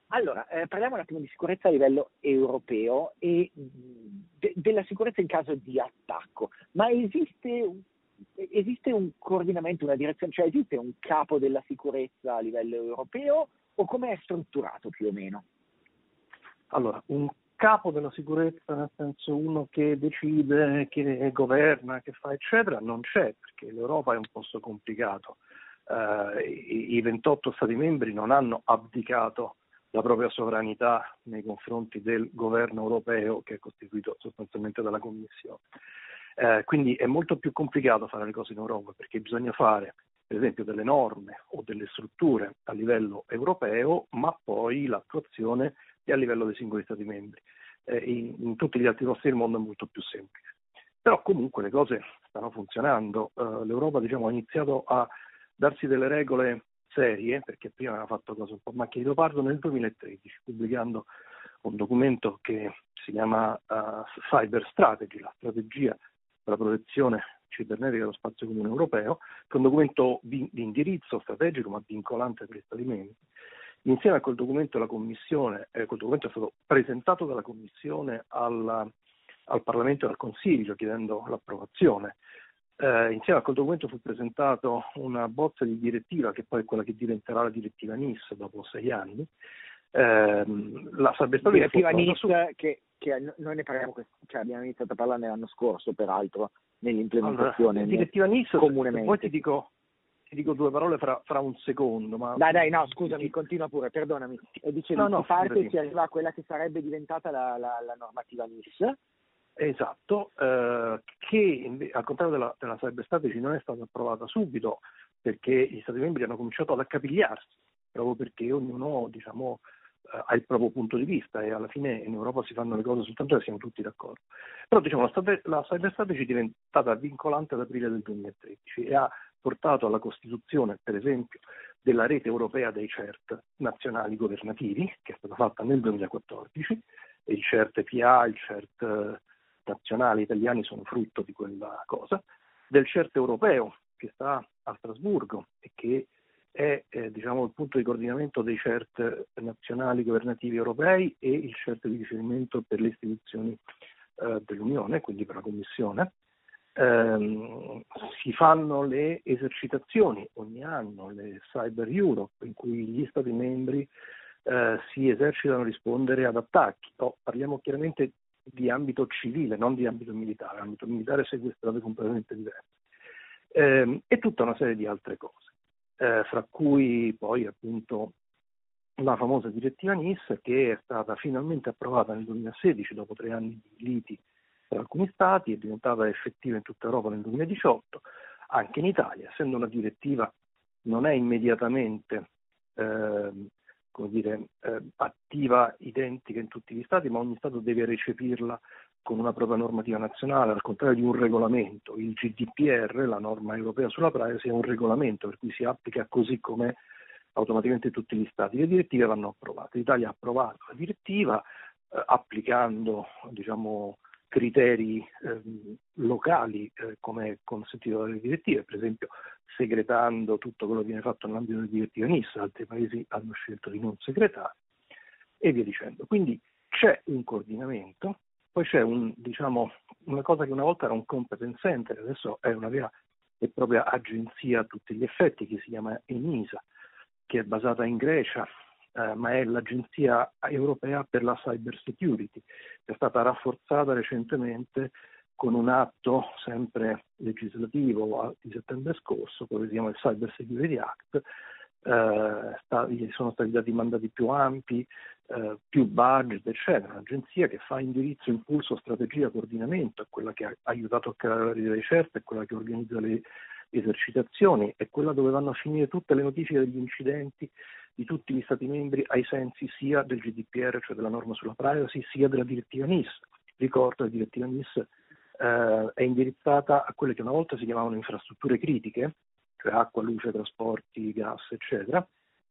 S4: Allora, eh, parliamo un attimo di sicurezza a livello europeo e de- della sicurezza in caso di attacco, ma esiste, esiste un coordinamento, una direzione, cioè esiste un capo della sicurezza a livello europeo o come è
S5: strutturato più o meno? Allora, un capo della sicurezza, nel senso uno che decide, che governa, che fa eccetera, non c'è perché l'Europa è un posto complicato. Uh, i, i, 28 Stati membri non hanno abdicato la propria sovranità nei confronti del governo europeo che è costituito sostanzialmente dalla Commissione. Uh, quindi è molto più complicato fare le cose in Europa perché bisogna fare per esempio delle norme o delle strutture a livello europeo, ma poi l'attuazione e a livello dei singoli Stati membri. Eh, in, in, tutti gli altri posti del mondo è molto più semplice. Però comunque le cose stanno funzionando, eh, l'Europa diciamo, ha iniziato a darsi delle regole serie, perché prima aveva fatto cose un po' macchie di leopardo, nel 2013, pubblicando un documento che si chiama uh, Cyber Strategy, la strategia per la protezione cibernetica dello spazio comune europeo, che è un documento di, di indirizzo strategico ma vincolante per gli Stati membri, Insieme a quel documento, la Commissione, eh, quel documento è stato presentato dalla Commissione alla, al Parlamento e al Consiglio chiedendo l'approvazione. Eh, insieme a quel documento fu presentata una bozza di direttiva che poi è quella che diventerà la direttiva NIS dopo sei anni. Eh, la cybersecurity direttiva NIS su...
S4: che, che, noi ne parliamo, cioè abbiamo iniziato a parlarne l'anno scorso peraltro nell'implementazione allora, direttiva NIS, comunemente. Poi ti dico ti dico due parole fra, fra un secondo. Ma... Dai, dai, no, scusami, continua pure, perdonami.
S5: E eh, dicevi, no, no, si parte e si
S4: arriva a quella che sarebbe diventata la, la, la normativa NIS.
S5: Esatto, eh, che al contrario della, della cyber strategy non è stata approvata subito perché gli Stati membri hanno cominciato ad accapigliarsi, proprio perché ognuno diciamo, eh, ha il proprio punto di vista e alla fine in Europa si fanno le cose soltanto se siamo tutti d'accordo. Però diciamo, la, la cyber strategy è diventata vincolante ad aprile del 2013 e ha portato alla costituzione, per esempio, della rete europea dei CERT nazionali governativi, che è stata fatta nel 2014, e il CERT PA, il CERT eh, nazionale italiani sono frutto di quella cosa, del CERT europeo che sta a Strasburgo e che è eh, diciamo, il punto di coordinamento dei CERT nazionali governativi europei e il CERT di riferimento per le istituzioni eh, dell'Unione, quindi per la Commissione, ehm, si fanno le esercitazioni ogni anno, le Cyber Europe, in cui gli Stati membri eh, si esercitano a rispondere ad attacchi. No, oh, parliamo chiaramente di ambito civile, non di ambito militare, l'ambito militare segue strade completamente diverse. Ehm, e tutta una serie di altre cose, eh, fra cui poi appunto la famosa direttiva NIS che è stata finalmente approvata nel 2016 dopo tre anni di liti in alcuni stati, è diventata effettiva in tutta Europa nel 2018, anche in Italia, essendo una direttiva non è immediatamente eh, dire, eh, attiva identica in tutti gli Stati, ma ogni Stato deve recepirla con una propria normativa nazionale, al contrario di un regolamento. Il GDPR, la norma europea sulla privacy, è un regolamento per cui si applica così come automaticamente tutti gli Stati. Le direttive vanno approvate. L'Italia ha approvato la direttiva eh, applicando diciamo, criteri eh, locali eh, come consentito dalle direttive, per esempio segretando tutto quello che viene fatto nell'ambito delle direttive NIS, altri paesi hanno scelto di non segretare e via dicendo. Quindi c'è un coordinamento, poi c'è un, diciamo, una cosa che una volta era un competence center, adesso è una vera e propria agenzia a tutti gli effetti che si chiama ENISA, che è basata in Grecia, eh, ma è l'Agenzia europea per la cyber security, che è stata rafforzata recentemente con un atto sempre legislativo di settembre scorso, quello che si chiama il Cyber Security Act, eh, sta, sono stati dati mandati più ampi, eh, più budget, eccetera. Un'agenzia che fa indirizzo, impulso, strategia, coordinamento, è quella che ha aiutato a creare la rete ricerca, è quella che organizza le esercitazioni, è quella dove vanno a finire tutte le notifiche degli incidenti di tutti gli Stati membri ai sensi sia del GDPR, cioè della norma sulla privacy, sia della direttiva NIS. Ricordo che la direttiva NIS eh, è indirizzata a quelle che una volta si chiamavano infrastrutture critiche, cioè acqua, luce, trasporti, gas, eccetera.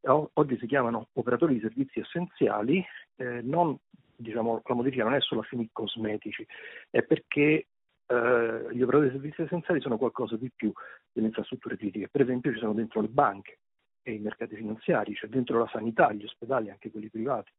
S5: Oggi si chiamano operatori di servizi essenziali, eh, non, diciamo, la modifica non è solo a fini cosmetici, è perché eh, gli operatori di servizi essenziali sono qualcosa di più delle infrastrutture critiche. Per esempio ci sono dentro le banche, e i mercati finanziari, cioè dentro la sanità, gli ospedali, anche quelli privati.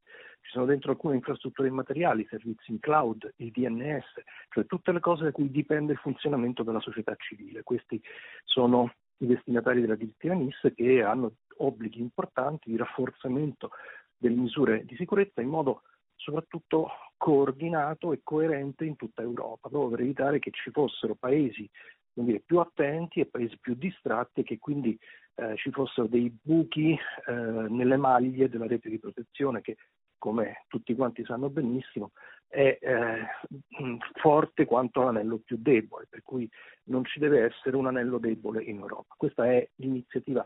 S5: Ci sono dentro alcune infrastrutture immateriali, servizi in cloud, il DNS, cioè tutte le cose da cui dipende il funzionamento della società civile. Questi sono i destinatari della direttiva NIS che hanno obblighi importanti di rafforzamento delle misure di sicurezza in modo soprattutto coordinato e coerente in tutta Europa, proprio per evitare che ci fossero paesi dire, più attenti e paesi più distratti e che quindi eh, ci fossero dei buchi eh, nelle maglie della rete di protezione che, come tutti quanti sanno benissimo, è eh, mm, forte quanto l'anello più debole, per cui non ci deve essere un anello debole in Europa. Questa è l'iniziativa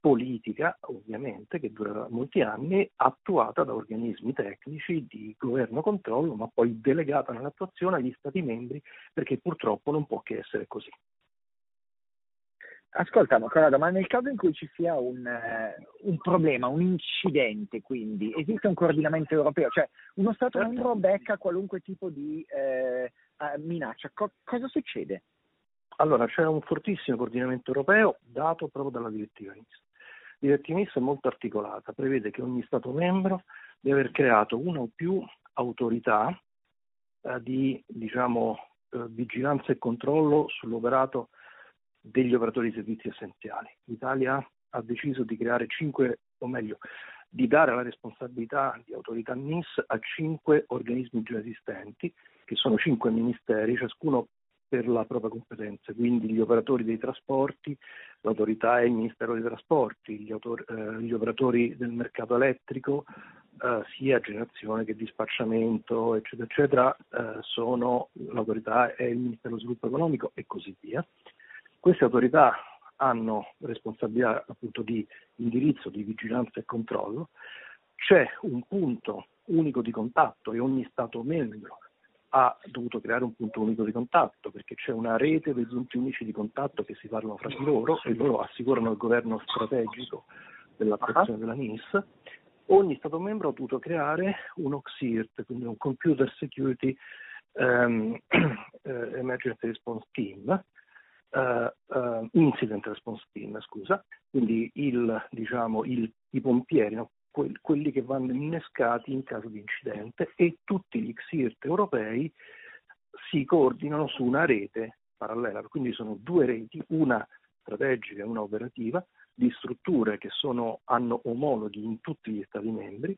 S5: politica, ovviamente, che durerà molti anni, attuata da organismi tecnici di governo-controllo, ma poi delegata nell'attuazione agli Stati membri, perché purtroppo non può che essere così.
S4: Ascolta, Corrado, ma nel caso in cui ci sia un, eh, un, problema, un incidente, quindi, esiste un coordinamento europeo? Cioè, uno Stato certo. membro becca qualunque tipo di eh,
S5: eh, minaccia. Co- cosa succede? Allora, c'è un fortissimo coordinamento europeo dato proprio dalla direttiva NIS. Direttinista è molto articolata, prevede che ogni Stato membro deve aver creato una o più autorità eh, di diciamo, eh, vigilanza e controllo sull'operato degli operatori di servizi essenziali. L'Italia ha deciso di creare cinque, o meglio, di dare la responsabilità di autorità NIS a cinque organismi già esistenti, che sono cinque ministeri, ciascuno per la propria competenza, quindi gli operatori dei trasporti, l'autorità e il Ministero dei Trasporti, gli, autor- eh, gli operatori del mercato elettrico, eh, sia generazione che dispacciamento, eccetera, eccetera, eh, sono l'autorità e il Ministero dello Sviluppo Economico e così via. Queste autorità hanno responsabilità appunto di indirizzo, di vigilanza e controllo. C'è un punto unico di contatto e ogni Stato membro ha dovuto creare un punto unico di contatto, perché c'è una rete dei punti unici di contatto che si parlano fra di loro e loro assicurano il governo strategico della dell'attuazione della NIS. Ogni Stato membro ha dovuto creare un OXIRT, quindi un Computer Security um, Emergency Response Team, Uh, uh, incident response team, scusa, quindi il, diciamo, il, i pompieri, no? quelli che vanno innescati in caso di incidente e tutti gli XIRT europei si coordinano su una rete parallela, quindi sono due reti, una strategica e una operativa, di strutture che sono, hanno omologhi in tutti gli Stati membri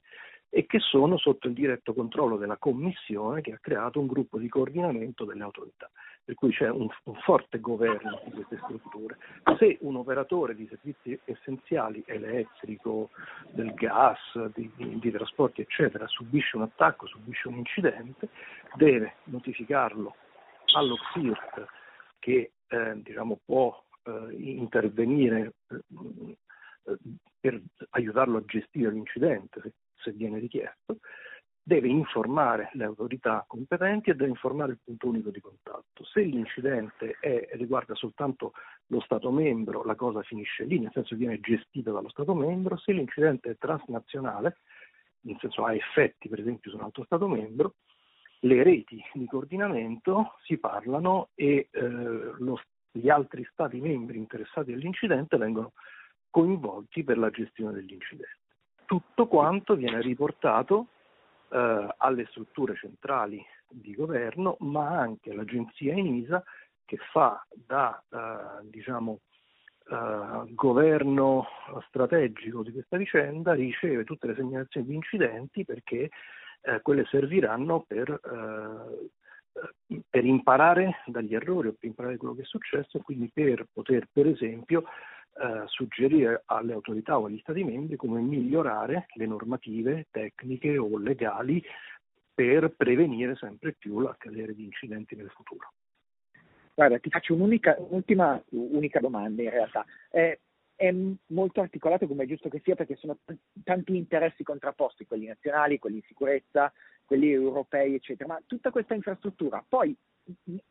S5: e che sono sotto il diretto controllo della Commissione che ha creato un gruppo di coordinamento delle autorità per cui c'è un, un forte governo di queste strutture. Se un operatore di servizi essenziali, elettrico, del gas, di, di trasporti, eccetera, subisce un attacco, subisce un incidente, deve notificarlo allo CIRT che eh, diciamo, può eh, intervenire eh, per aiutarlo a gestire l'incidente se, se viene richiesto deve informare le autorità competenti e deve informare il punto unico di contatto. Se l'incidente è, riguarda soltanto lo Stato membro, la cosa finisce lì, nel senso che viene gestita dallo Stato membro, se l'incidente è transnazionale, nel senso ha effetti per esempio su un altro Stato membro, le reti di coordinamento si parlano e eh, lo, gli altri Stati membri interessati all'incidente vengono coinvolti per la gestione dell'incidente. Tutto quanto viene riportato eh, alle strutture centrali di governo, ma anche all'agenzia Enisa che fa da eh, diciamo, eh, governo strategico di questa vicenda, riceve tutte le segnalazioni di incidenti perché eh, quelle serviranno per, eh, per imparare dagli errori o per imparare quello che è successo e quindi per poter per esempio eh, suggerire alle autorità o agli Stati membri come migliorare le normative tecniche o legali per prevenire sempre più l'accadere di incidenti nel futuro. Guarda, ti faccio un'unica, un'ultima unica domanda in realtà.
S4: Eh, è molto articolato come è giusto che sia perché sono t- tanti interessi contrapposti, quelli nazionali, quelli in sicurezza, quelli europei, eccetera. Ma tutta questa infrastruttura poi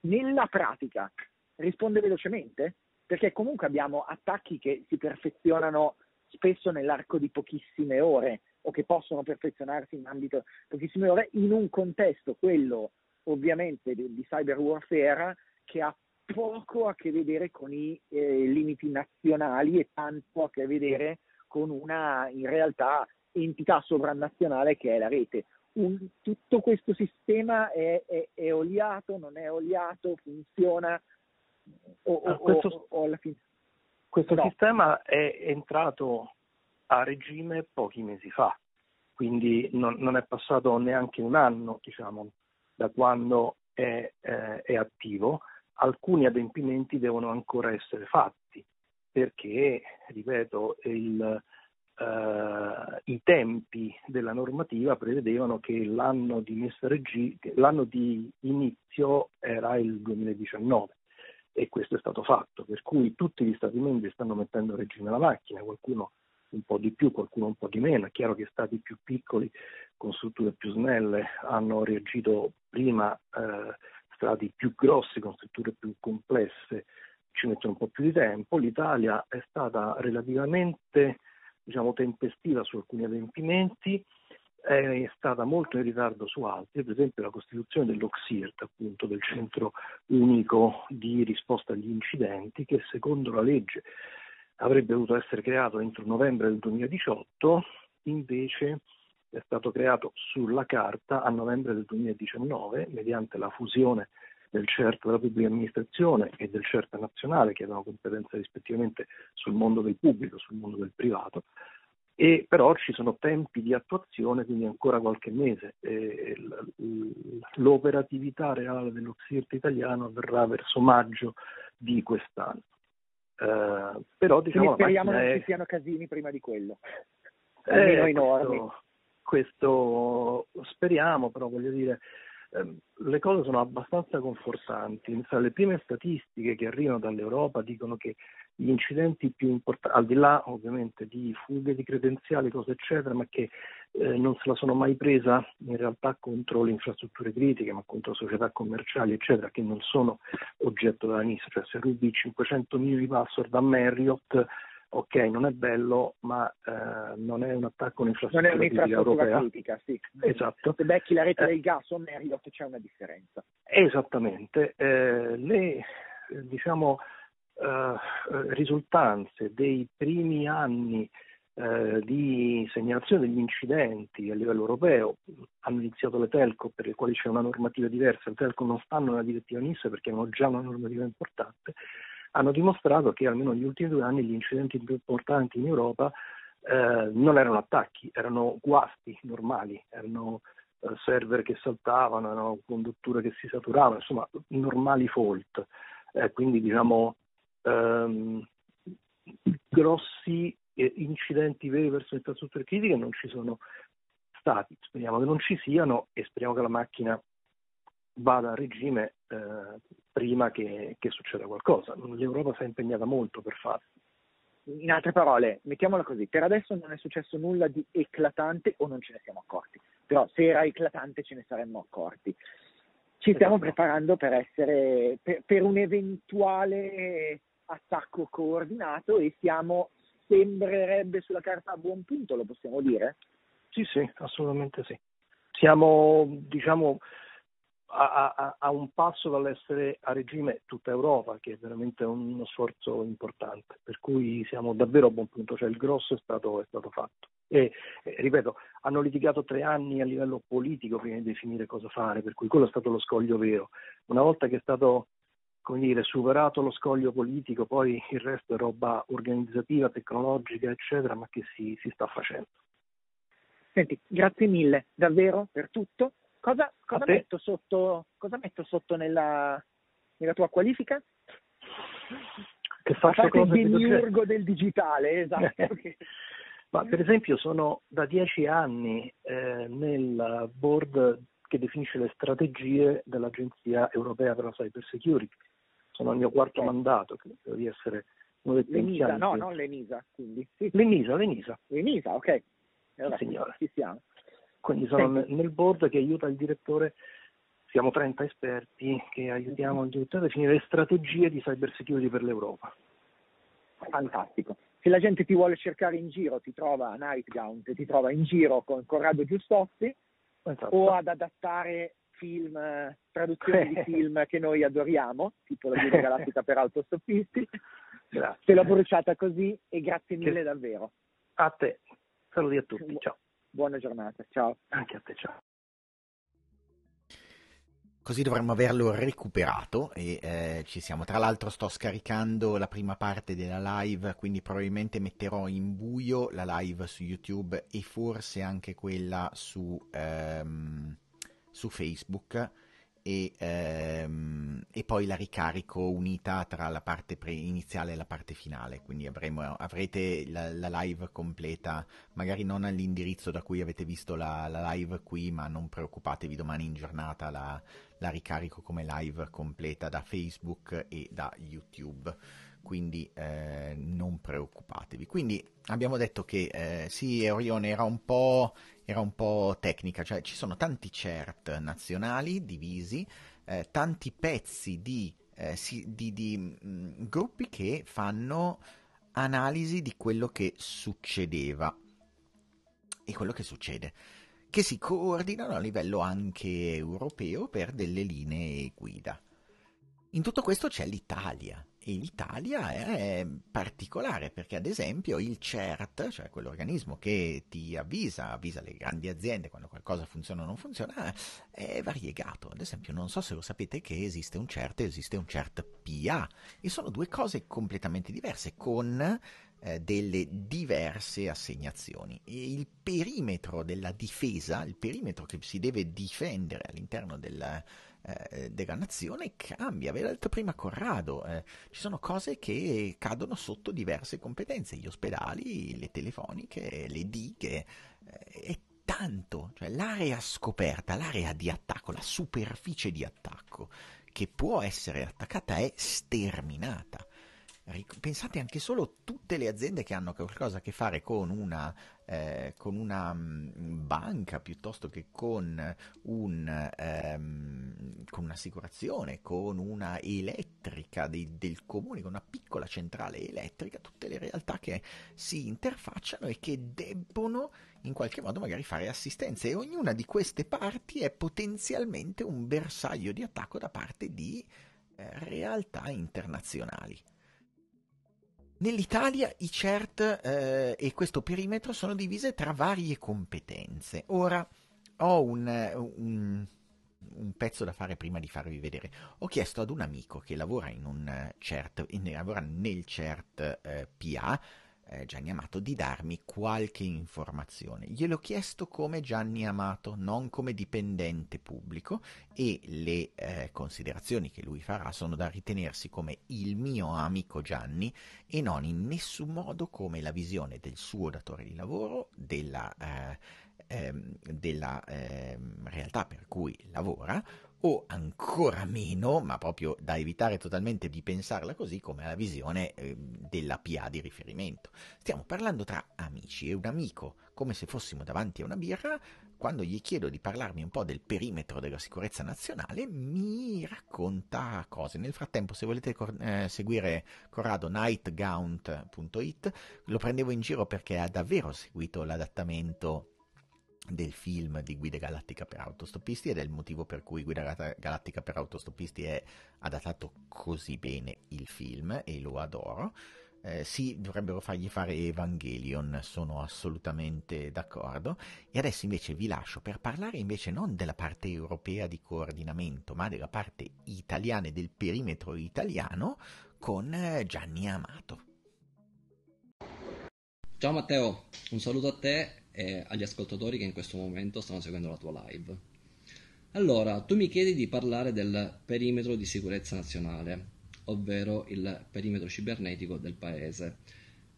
S4: nella pratica risponde velocemente? perché comunque abbiamo attacchi che si perfezionano spesso nell'arco di pochissime ore o che possono perfezionarsi in ambito di pochissime ore in un contesto, quello ovviamente di, di cyber warfare, che ha poco a che vedere con i eh, limiti nazionali e tanto a che vedere con una in realtà entità sovranazionale che è la rete. Un, tutto questo sistema è, è, è oliato, non è oliato, funziona, Ah, o, o, questo, o alla fine?
S5: Questo no. sistema è entrato a regime pochi mesi fa, quindi non, non è passato neanche un anno diciamo, da quando è, eh, è attivo. Alcuni adempimenti devono ancora essere fatti perché, ripeto, il, Uh, i tempi della normativa prevedevano che l'anno di, messa regi- l'anno di inizio era il 2019 e questo è stato fatto, per cui tutti gli Stati membri stanno mettendo a regime la macchina, qualcuno un po' di più, qualcuno un po' di meno. È chiaro che stati più piccoli, con strutture più snelle, hanno reagito prima, eh, stati più grossi, con strutture più complesse, ci mettono un po' più di tempo. L'Italia è stata relativamente diciamo, tempestiva su alcuni adempimenti è stata molto in ritardo su altri, per esempio la costituzione dell'Oxirt, appunto del centro unico di risposta agli incidenti, che secondo la legge avrebbe dovuto essere creato entro novembre del 2018, invece è stato creato sulla carta a novembre del 2019 mediante la fusione del CERT della pubblica amministrazione e del CERT nazionale che avevano competenza rispettivamente sul mondo del pubblico e sul mondo del privato e però ci sono tempi di attuazione, quindi ancora qualche mese. E l'operatività reale dello SIRT italiano avverrà verso maggio di quest'anno. Eh, però, diciamo, speriamo non è... ci siano casini prima di quello, eh, almeno enormi. Questo, questo speriamo, però voglio dire Ehm, le cose sono abbastanza confortanti. Le prime statistiche che arrivano dall'Europa dicono che gli incidenti più importanti, al di là ovviamente di fughe di credenziali, cose eccetera, ma che eh, non se la sono mai presa in realtà contro le infrastrutture critiche, ma contro società commerciali, eccetera, che non sono oggetto della NIS. Cioè se rubi 500 milioni di password a Marriott ok, non è bello, ma eh, non è un attacco all'infrastruttura un'infrastruttura, non è un'infrastruttura europea. critica, sì. Esatto. Se becchi la rete eh, del
S4: gas o Marriott c'è una differenza.
S5: Esattamente. Eh, le diciamo, eh, risultanze dei primi anni eh, di segnalazione degli incidenti a livello europeo hanno iniziato le telco per le quali c'è una normativa diversa, le telco non stanno nella direttiva NIS perché hanno già una normativa importante hanno dimostrato che almeno negli ultimi due anni gli incidenti più importanti in Europa eh, non erano attacchi, erano guasti normali, erano eh, server che saltavano, erano condutture che si saturavano, insomma normali fault. Eh, quindi diciamo ehm, grossi eh, incidenti veri verso infrastrutture critiche non ci sono stati, speriamo che non ci siano e speriamo che la macchina vada a regime eh, prima che, che, succeda qualcosa. L'Europa si è impegnata molto per farlo.
S4: In altre parole, mettiamola così, per adesso non è successo nulla di eclatante o non ce ne siamo accorti, però se era eclatante ce ne saremmo accorti. Ci esatto. stiamo esatto. preparando per, essere, per, per un eventuale attacco coordinato e siamo, sembrerebbe sulla carta a buon punto, lo possiamo dire?
S5: Sì, sì, assolutamente sì. Siamo, diciamo, a, a, a, un passo dall'essere a regime tutta Europa, che è veramente uno sforzo importante, per cui siamo davvero a buon punto, cioè il grosso è stato, è stato fatto. E, eh, ripeto, hanno litigato tre anni a livello politico prima di definire cosa fare, per cui quello è stato lo scoglio vero. Una volta che è stato come dire, superato lo scoglio politico, poi il resto è roba organizzativa, tecnologica, eccetera, ma che si, si sta facendo. Senti, grazie mille davvero per tutto
S4: Cosa, cosa ah, metto sotto, cosa metto sotto nella, nella tua qualifica?
S5: Che faccio il demiurgo del digitale,
S4: esatto.
S5: Ma per esempio sono da dieci anni eh, nel board che definisce le strategie dell'Agenzia Europea per la Cyber Security. Sono al mio quarto okay. mandato, credo di essere uno dei L'ENISA, no, non l'ENISA, quindi. Sì. L'ENISA, l'ENISA. L'ENISA, ok. Allora, Signore. Ci siamo. Quindi sono sì. nel board che aiuta il direttore, siamo 30 esperti che aiutiamo il direttore a definire le strategie di cyber security per l'Europa.
S4: Fantastico. Se la gente ti vuole cercare in giro, ti trova a Nightgown, ti trova in giro con Corrado Giustotti esatto. o ad adattare film, traduzioni di film che noi adoriamo, tipo La Guida Galattica per Autostoppisti. Grazie. Te l'ho bruciata così e grazie mille che... davvero. A te. Saluti a tutti. Ciao. Buona giornata, ciao. Anche a te, ciao.
S1: Così dovremmo averlo recuperato e eh, ci siamo. Tra l'altro sto scaricando la prima parte della live, quindi probabilmente metterò in buio la live su YouTube e forse anche quella su, ehm, su Facebook e, ehm, e, poi la ricarico unita tra la parte pre- iniziale e la parte finale, quindi avremo, avrete la, la, live completa, magari non all'indirizzo da cui avete visto la, la live qui, ma non preoccupatevi, domani in giornata la, la ricarico come live completa da Facebook e da YouTube quindi eh, non preoccupatevi. Quindi abbiamo detto che eh, sì, Orione era un, era un, po', tecnica, cioè ci sono tanti CERT nazionali divisi, eh, tanti pezzi di, eh, si, di, di mh, mm, gruppi che fanno analisi di quello che succedeva e quello che succede che si coordinano a livello anche europeo per delle linee guida. In tutto questo c'è l'Italia, in Italia è particolare perché ad esempio il CERT, cioè quell'organismo che ti avvisa, avvisa le grandi aziende quando qualcosa funziona o non funziona, è variegato. Ad esempio non so se lo sapete che esiste un CERT e esiste un CERT PA e sono due cose completamente diverse con eh, delle diverse assegnazioni. E il perimetro della difesa, il perimetro che si deve difendere all'interno della, eh, della nazione cambia. Aveva detto prima Corrado, eh, ci sono cose che cadono sotto diverse competenze, gli ospedali, le telefoniche, le dighe e eh, tanto, cioè l'area scoperta, l'area di attacco, la superficie di attacco che può essere attaccata è sterminata pensate anche solo tutte le aziende che hanno qualcosa a che fare con una, eh, con una mm, banca piuttosto che con, un, ehm, con, un'assicurazione, con una elettrica dei, del comune, con una piccola centrale elettrica, tutte le realtà che si interfacciano e che debbono in qualche modo magari fare assistenza e ognuna di queste parti è potenzialmente un bersaglio di attacco da parte di eh, realtà internazionali. Nell'Italia i CERT eh, e questo perimetro sono divise tra varie competenze. Ora ho un, un, un, pezzo da fare prima di farvi vedere. Ho chiesto ad un amico che lavora, un eh, CERT, in, lavora nel CERT eh, PA eh, Gianni Amato di darmi qualche informazione. Gliel'ho chiesto come Gianni Amato, non come dipendente pubblico e le eh, considerazioni che lui farà sono da ritenersi come il mio amico Gianni e non in nessun modo come la visione del suo datore di lavoro, della, eh, ehm, della ehm, realtà per cui lavora o ancora meno, ma proprio da evitare totalmente di pensarla così, come la visione eh, della PA di riferimento. Stiamo parlando tra amici e un amico, come se fossimo davanti a una birra, quando gli chiedo di parlarmi un po' del perimetro della sicurezza nazionale, mi racconta cose. Nel frattempo, se volete cor- eh, seguire Corrado nightgaunt.it, lo prendevo in giro perché ha davvero seguito l'adattamento del film di Guida Galattica per Autostoppisti ed è il motivo per cui Guida Galattica per Autostoppisti è adattato così bene il film e lo adoro. Eh, sì, dovrebbero fargli fare Evangelion, sono assolutamente d'accordo. E adesso invece vi lascio per parlare invece non della parte europea di coordinamento, ma della parte italiana e del perimetro italiano con eh, Gianni Amato. Ciao Matteo, un saluto a te e agli ascoltatori che in questo
S6: momento stanno seguendo la tua live. Allora, tu mi chiedi di parlare del perimetro di sicurezza nazionale, ovvero il perimetro cibernetico del paese.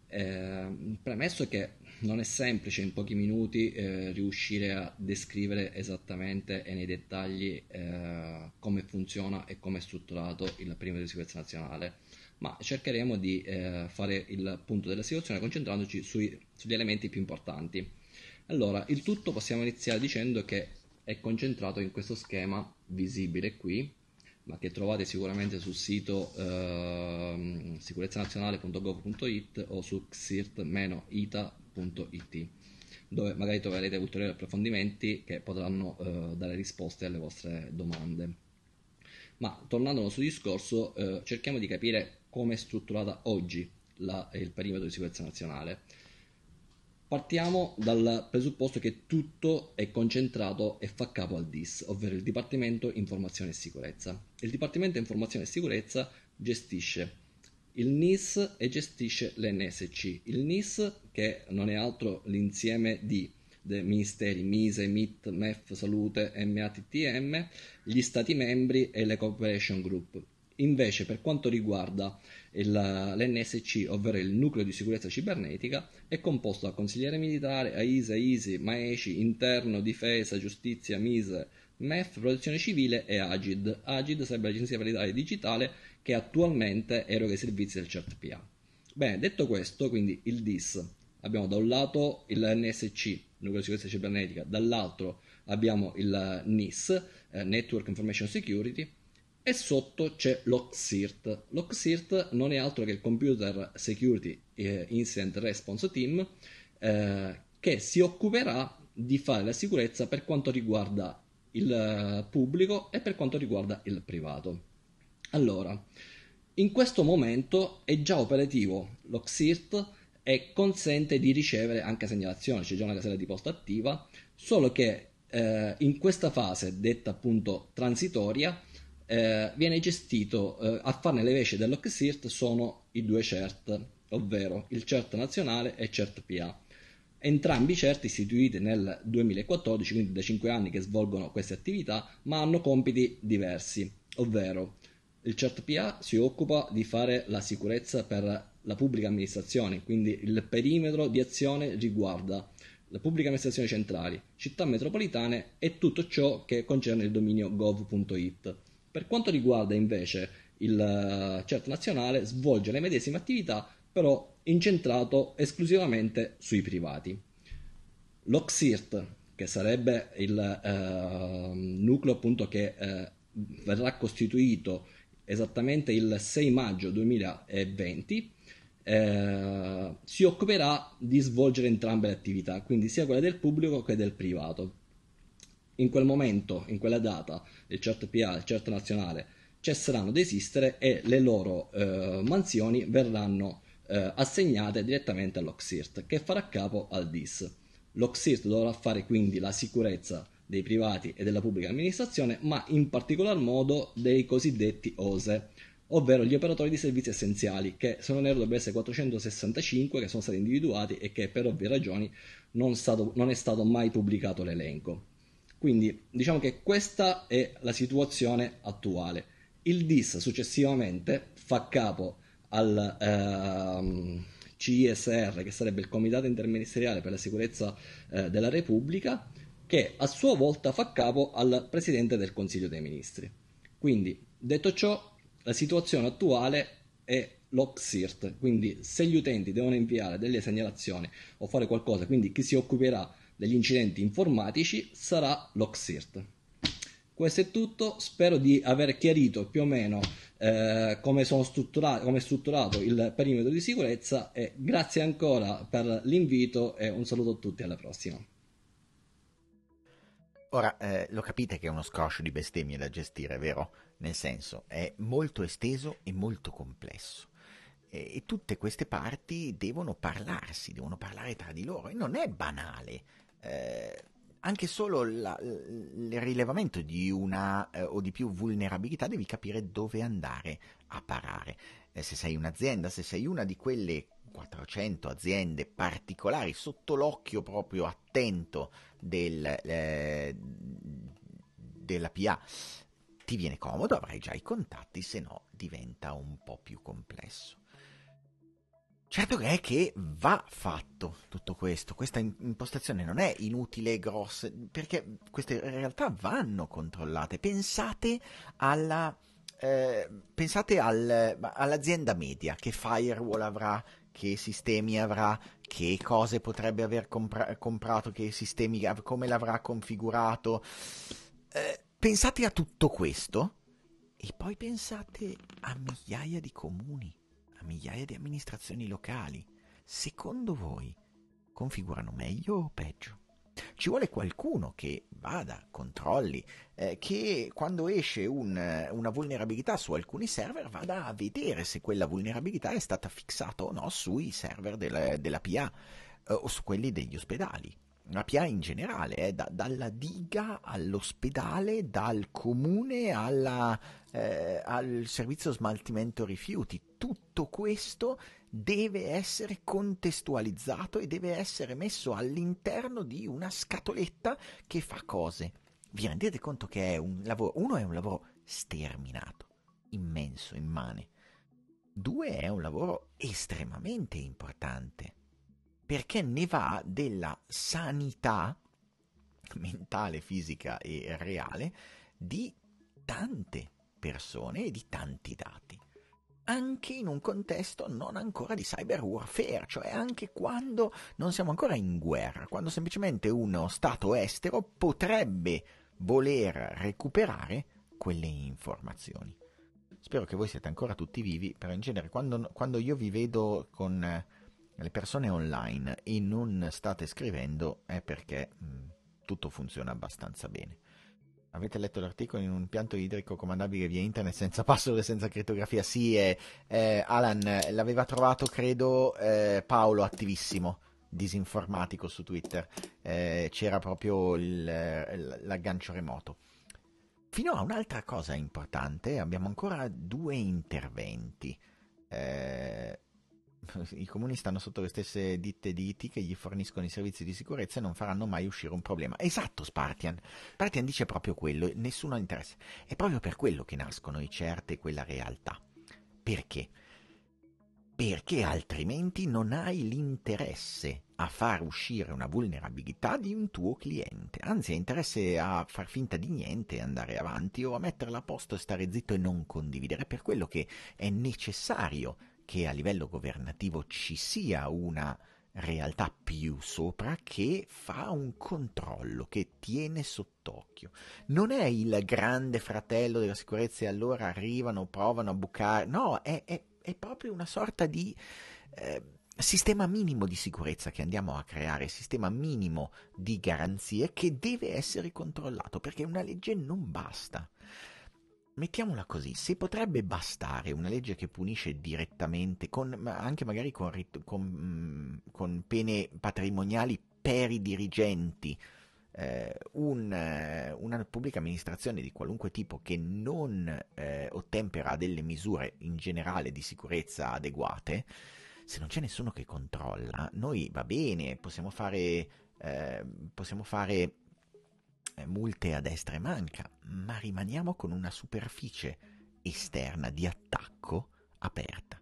S6: Eh, premesso che non è semplice in pochi minuti eh, riuscire a descrivere esattamente e nei dettagli eh, come funziona e come è strutturato il perimetro di sicurezza nazionale, ma cercheremo di eh, fare il punto della situazione concentrandoci sui, sugli elementi più importanti. Allora, il tutto possiamo iniziare dicendo che è concentrato in questo schema visibile qui, ma che trovate sicuramente sul sito eh, sicurezzanazionale.gov.it o su xirt-ita.it dove magari troverete ulteriori approfondimenti che potranno eh, dare risposte alle vostre domande. Ma tornando al nostro discorso, eh, cerchiamo di capire come è strutturata oggi la, il perimetro di sicurezza nazionale. Partiamo dal presupposto che tutto è concentrato e fa capo al DIS, ovvero il Dipartimento Informazione e Sicurezza. Il Dipartimento Informazione e Sicurezza gestisce il NIS e gestisce l'NSC. Il NIS, che non è altro l'insieme di ministeri MISE, MIT, MEF, Salute, MATTM, gli Stati membri e le Cooperation Group Invece per quanto riguarda il, l'NSC, ovvero il Nucleo di Sicurezza Cibernetica, è composto da consigliere militare, AISA, ISI, MAECI, Interno, Difesa, Giustizia, MISE, MEF, Protezione Civile e AGID. AGID sarebbe l'Agenzia Validale Digitale che attualmente eroga i servizi del CERTPA. Bene, detto questo, quindi il DIS, abbiamo da un lato il NSC, Nucleo di Sicurezza Cibernetica, dall'altro abbiamo il NIS, eh, Network Information Security, e sotto c'è l'Oxirt. L'Oxirt non è altro che il Computer Security eh, Incident Response Team eh, che si occuperà di fare la sicurezza per quanto riguarda il eh, pubblico e per quanto riguarda il privato. Allora, in questo momento è già operativo l'Oxirt e consente di ricevere anche segnalazioni, c'è già una casella di posta attiva, solo che eh, in questa fase detta appunto transitoria eh, viene gestito eh, a farne le vece dell'OCSIRT sono i due CERT, ovvero il CERT nazionale e CERT PA. Entrambi i CERT istituiti nel 2014, quindi da 5 anni che svolgono queste attività, ma hanno compiti diversi, ovvero il CERT PA si occupa di fare la sicurezza per la pubblica amministrazione, quindi il perimetro di azione riguarda la pubblica amministrazione centrale, città metropolitane e tutto ciò che concerne il dominio gov.it. Per quanto riguarda invece il eh, CERT nazionale, svolge le medesime attività, però incentrato esclusivamente sui privati. L'Oxirt, che sarebbe il eh, nucleo appunto che eh, verrà costituito esattamente il 6 maggio 2020, eh, si occuperà di svolgere entrambe le attività, quindi sia quelle del pubblico che del privato in quel momento, in quella data, il CERT PA, del CERT nazionale, cesseranno di esistere e le loro eh, mansioni verranno eh, assegnate direttamente all'Oxirt, che farà capo al DIS. L'Oxirt dovrà fare quindi la sicurezza dei privati e della pubblica amministrazione, ma in particolar modo dei cosiddetti OSE, ovvero gli operatori di servizi essenziali, che se non erro dovrebbero essere 465, che sono stati individuati e che per ovvie ragioni non, stato, non è stato mai pubblicato l'elenco. Quindi diciamo che questa è la situazione attuale. Il DIS successivamente fa capo al ehm, CISR, che sarebbe il Comitato Interministeriale per la Sicurezza eh, della Repubblica, che a sua volta fa capo al Presidente del Consiglio dei Ministri. Quindi, detto ciò, la situazione attuale è l'OPSIRT, quindi se gli utenti devono inviare delle segnalazioni o fare qualcosa, quindi chi si occuperà degli incidenti informatici sarà l'Oxirt. Questo è tutto, spero di aver chiarito più o meno eh, come, struttura- come è strutturato il perimetro di sicurezza e grazie
S1: ancora per l'invito e un saluto a tutti, alla prossima. Ora, eh, lo capite che è uno scroscio di bestemmie da gestire, vero? Nel senso, è molto esteso e molto complesso. E, e tutte queste parti devono parlarsi, devono parlare tra di loro. E non è banale eh, anche solo la, il rilevamento di una eh, o di più vulnerabilità devi capire dove andare a parare. Eh, se sei un'azienda, se sei una di quelle 400 aziende particolari sotto l'occhio proprio attento del, eh, della PA, ti viene comodo, avrai già i contatti, se no diventa un po' più complesso. Certo è che va fatto tutto questo, questa impostazione non è inutile, e grossa, perché queste realtà vanno controllate. Pensate, alla, eh, pensate al, all'azienda media, che firewall avrà, che sistemi avrà, che cose potrebbe aver compra- comprato, che sistemi, come l'avrà configurato. Eh, pensate a tutto questo e poi
S7: pensate
S1: a migliaia di comuni a migliaia di amministrazioni locali, secondo voi configurano meglio o peggio? Ci vuole qualcuno che vada, controlli, eh, che quando esce un, eh, una vulnerabilità su alcuni server vada a vedere se quella vulnerabilità è stata fissata o no sui server del, della PA eh, o su quelli degli ospedali la PA in generale, eh, da, dalla diga all'ospedale, dal comune alla, eh, al servizio smaltimento rifiuti. Tutto questo deve essere contestualizzato e deve essere messo all'interno di una scatoletta che fa cose. Vi rendete conto che è un lavoro, uno è un lavoro sterminato, immenso, immane. Due è un lavoro estremamente importante perché ne va della sanità mentale, fisica e reale di tante persone e di tanti dati, anche in un contesto non ancora di cyber warfare, cioè anche quando non siamo ancora in guerra, quando semplicemente uno Stato estero potrebbe voler recuperare quelle informazioni. Spero che voi siate ancora tutti vivi, però in genere quando, quando io vi vedo con eh, le persone online e non state scrivendo è perché mm, tutto funziona abbastanza bene. Avete letto l'articolo in un impianto idrico comandabile via internet senza password e senza crittografia? Sì, eh, eh, Alan l'aveva trovato, credo, eh, Paolo attivissimo, disinformatico su Twitter. Eh, c'era proprio il, l'aggancio remoto. Fino a un'altra cosa importante, abbiamo ancora due interventi. Eh, i comuni stanno sotto le stesse ditte di IT che gli forniscono i servizi di sicurezza e non faranno mai uscire un problema. Esatto, Spartian. Spartian dice proprio quello, nessuno ha interesse. È proprio per quello che nascono i certi e quella realtà. Perché? Perché altrimenti non hai l'interesse a far uscire una vulnerabilità di un tuo cliente. Anzi, hai interesse a far finta di niente e andare avanti o a metterla a posto e stare zitto e non condividere. È per quello che è necessario che a livello governativo ci sia una realtà più sopra che fa un controllo, che tiene sott'occhio. Non è il grande fratello della sicurezza e allora arrivano, provano a bucare, no, è, è, è proprio una sorta di... Eh, sistema minimo di sicurezza che andiamo a creare, sistema minimo di garanzie che deve essere controllato perché una legge non basta. Mettiamola così, se potrebbe bastare una legge che punisce direttamente, con, anche magari con, con, mm, con, pene patrimoniali per i dirigenti, eh, un, eh, una pubblica amministrazione di qualunque tipo che non eh, ottempera delle misure in generale di sicurezza adeguate, se non c'è nessuno che controlla, noi va bene, possiamo fare, eh, possiamo fare eh, multe a destra e manca, ma rimaniamo con una superficie esterna di attacco aperta.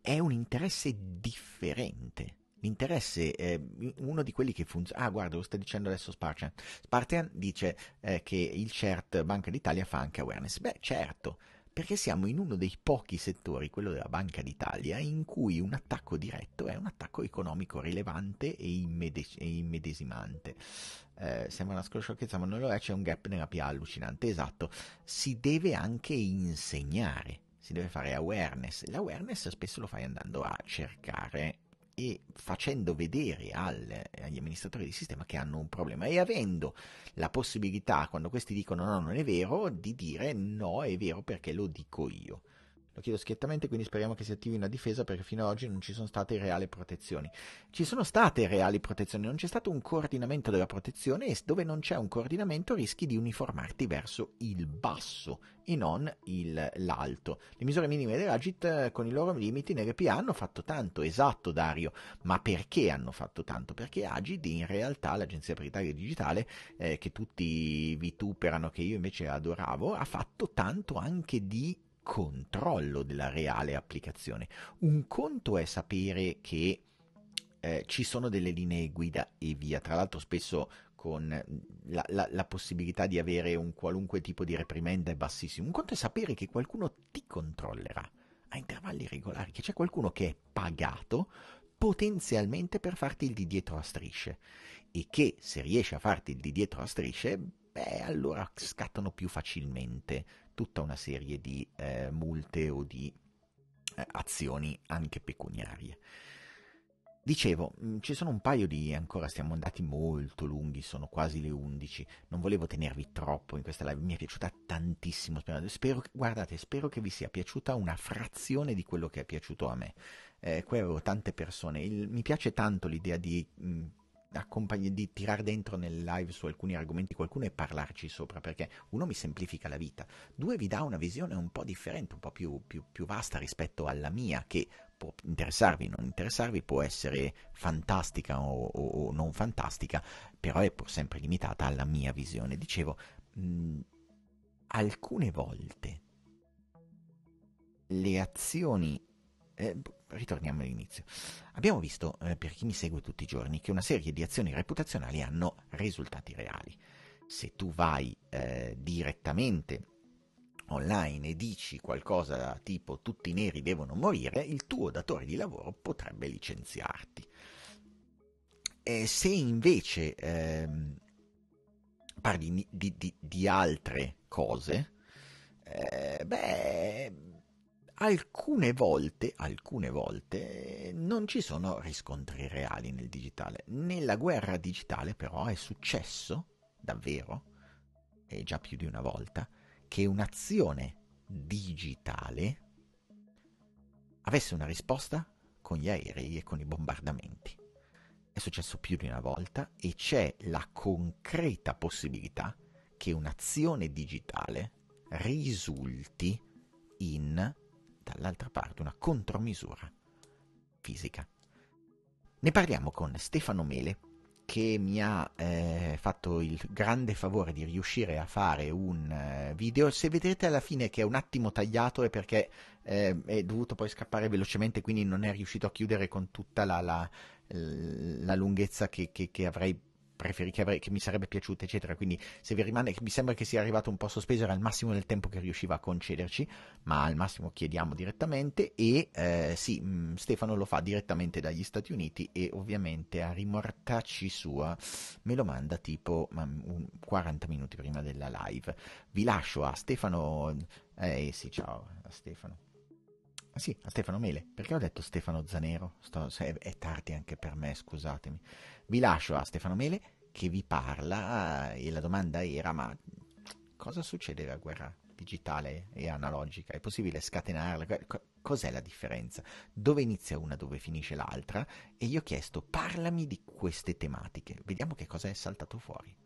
S1: È un interesse differente. L'interesse, è eh, uno di quelli che funziona... Ah, guarda, lo sta dicendo adesso Spartan. Spartan dice eh, che il CERT Banca d'Italia fa anche awareness. Beh, certo, perché siamo in uno dei pochi settori, quello della Banca d'Italia, in cui un attacco diretto è un attacco economico rilevante e, immedes- e immedesimante. Eh, sembra una scrosciocchezza, ma non lo è, c'è un gap nella PA allucinante, esatto. Si deve anche insegnare, si deve fare awareness. L'awareness spesso lo fai andando a cercare e facendo vedere al, agli amministratori di sistema che hanno un problema e avendo la possibilità, quando questi dicono no, non è vero, di dire no, è vero perché lo dico io. Lo chiedo schiettamente, quindi speriamo che si attivi una difesa perché fino ad oggi non ci sono state reali protezioni. Ci sono state reali protezioni, non c'è stato un coordinamento della protezione e dove non c'è un coordinamento rischi di uniformarti verso il basso e non il, l'alto. Le misure minime dell'Agit eh, con i loro limiti nelle PA hanno fatto tanto, esatto Dario, ma perché hanno fatto tanto? Perché Agit in realtà, l'Agenzia per l'Italia Digitale, eh, che tutti vituperano, che io invece adoravo, ha fatto tanto anche di controllo della reale applicazione. Un conto è sapere che eh, ci sono delle linee guida e via, tra l'altro spesso con la, la, la, possibilità di avere un qualunque tipo di reprimenda è bassissimo. Un conto è sapere che qualcuno ti controllerà a intervalli regolari, che c'è qualcuno che è pagato potenzialmente per farti il di dietro a strisce e che se riesce a farti il di dietro a strisce, beh, allora scattano più facilmente tutta una serie di eh, multe o di eh, azioni anche pecuniarie. Dicevo, mm, ci sono un paio di, ancora siamo andati molto lunghi, sono quasi le 11, non volevo tenervi troppo in questa live, mi è piaciuta tantissimo, spero, guardate, spero che vi sia piaciuta una frazione di quello che è piaciuto a me. Eh, qui avevo tante persone, Il, mi piace tanto l'idea di mh, mm, di tirare dentro nel live su alcuni argomenti qualcuno e parlarci sopra, perché uno mi semplifica la vita, due vi dà una visione un po' differente, un po' più, più, più vasta rispetto alla mia, che può interessarvi, non interessarvi, può essere fantastica o, o, o non fantastica, però è pur sempre limitata alla mia visione. Dicevo, mh, alcune volte le azioni eh, boh, ritorniamo all'inizio. Abbiamo visto, eh, per chi mi segue tutti i giorni, che una serie di azioni reputazionali hanno risultati reali. Se tu vai eh, direttamente online e dici qualcosa tipo tutti i neri devono morire, il tuo datore di lavoro potrebbe licenziarti. E se invece ehm, parli di, di, di, altre cose, eh, beh, alcune volte, alcune volte non ci sono riscontri reali nel digitale. Nella guerra digitale però è successo, davvero, e già più di una volta, che un'azione digitale avesse una risposta con gli aerei e con i bombardamenti. È successo più di una volta e c'è la concreta possibilità che un'azione digitale risulti in dall'altra parte una contromisura fisica. Ne parliamo con Stefano Mele, che mi ha eh, fatto il grande favore di riuscire a fare un eh, video. Se vedete alla fine che è un attimo tagliato è perché eh, è dovuto poi scappare velocemente, quindi non è riuscito a chiudere con tutta la, la, la lunghezza che, che, che avrei preferi che, avrei, che mi sarebbe piaciuta, eccetera. Quindi se vi rimane, mi sembra che sia arrivato un po' sospeso, era il massimo del tempo che riusciva a concederci, ma al massimo chiediamo direttamente. E eh, sì, mh, mm, Stefano lo fa direttamente dagli Stati Uniti e ovviamente a rimortacci sua me lo manda tipo um, 40 minuti prima della live. Vi lascio a Stefano. Eh sì, ciao a Stefano. Sì, a Stefano Mele. Perché ho detto Stefano Zanero? Sto, è, è, tardi anche per me, scusatemi. Vi lascio a Stefano Mele che vi parla e la domanda era ma cosa succede alla guerra digitale e analogica? È possibile scatenarla? Cioè, cos'è la differenza? Dove inizia una, dove finisce l'altra? E gli ho chiesto parlami di queste tematiche, vediamo che cosa è saltato fuori.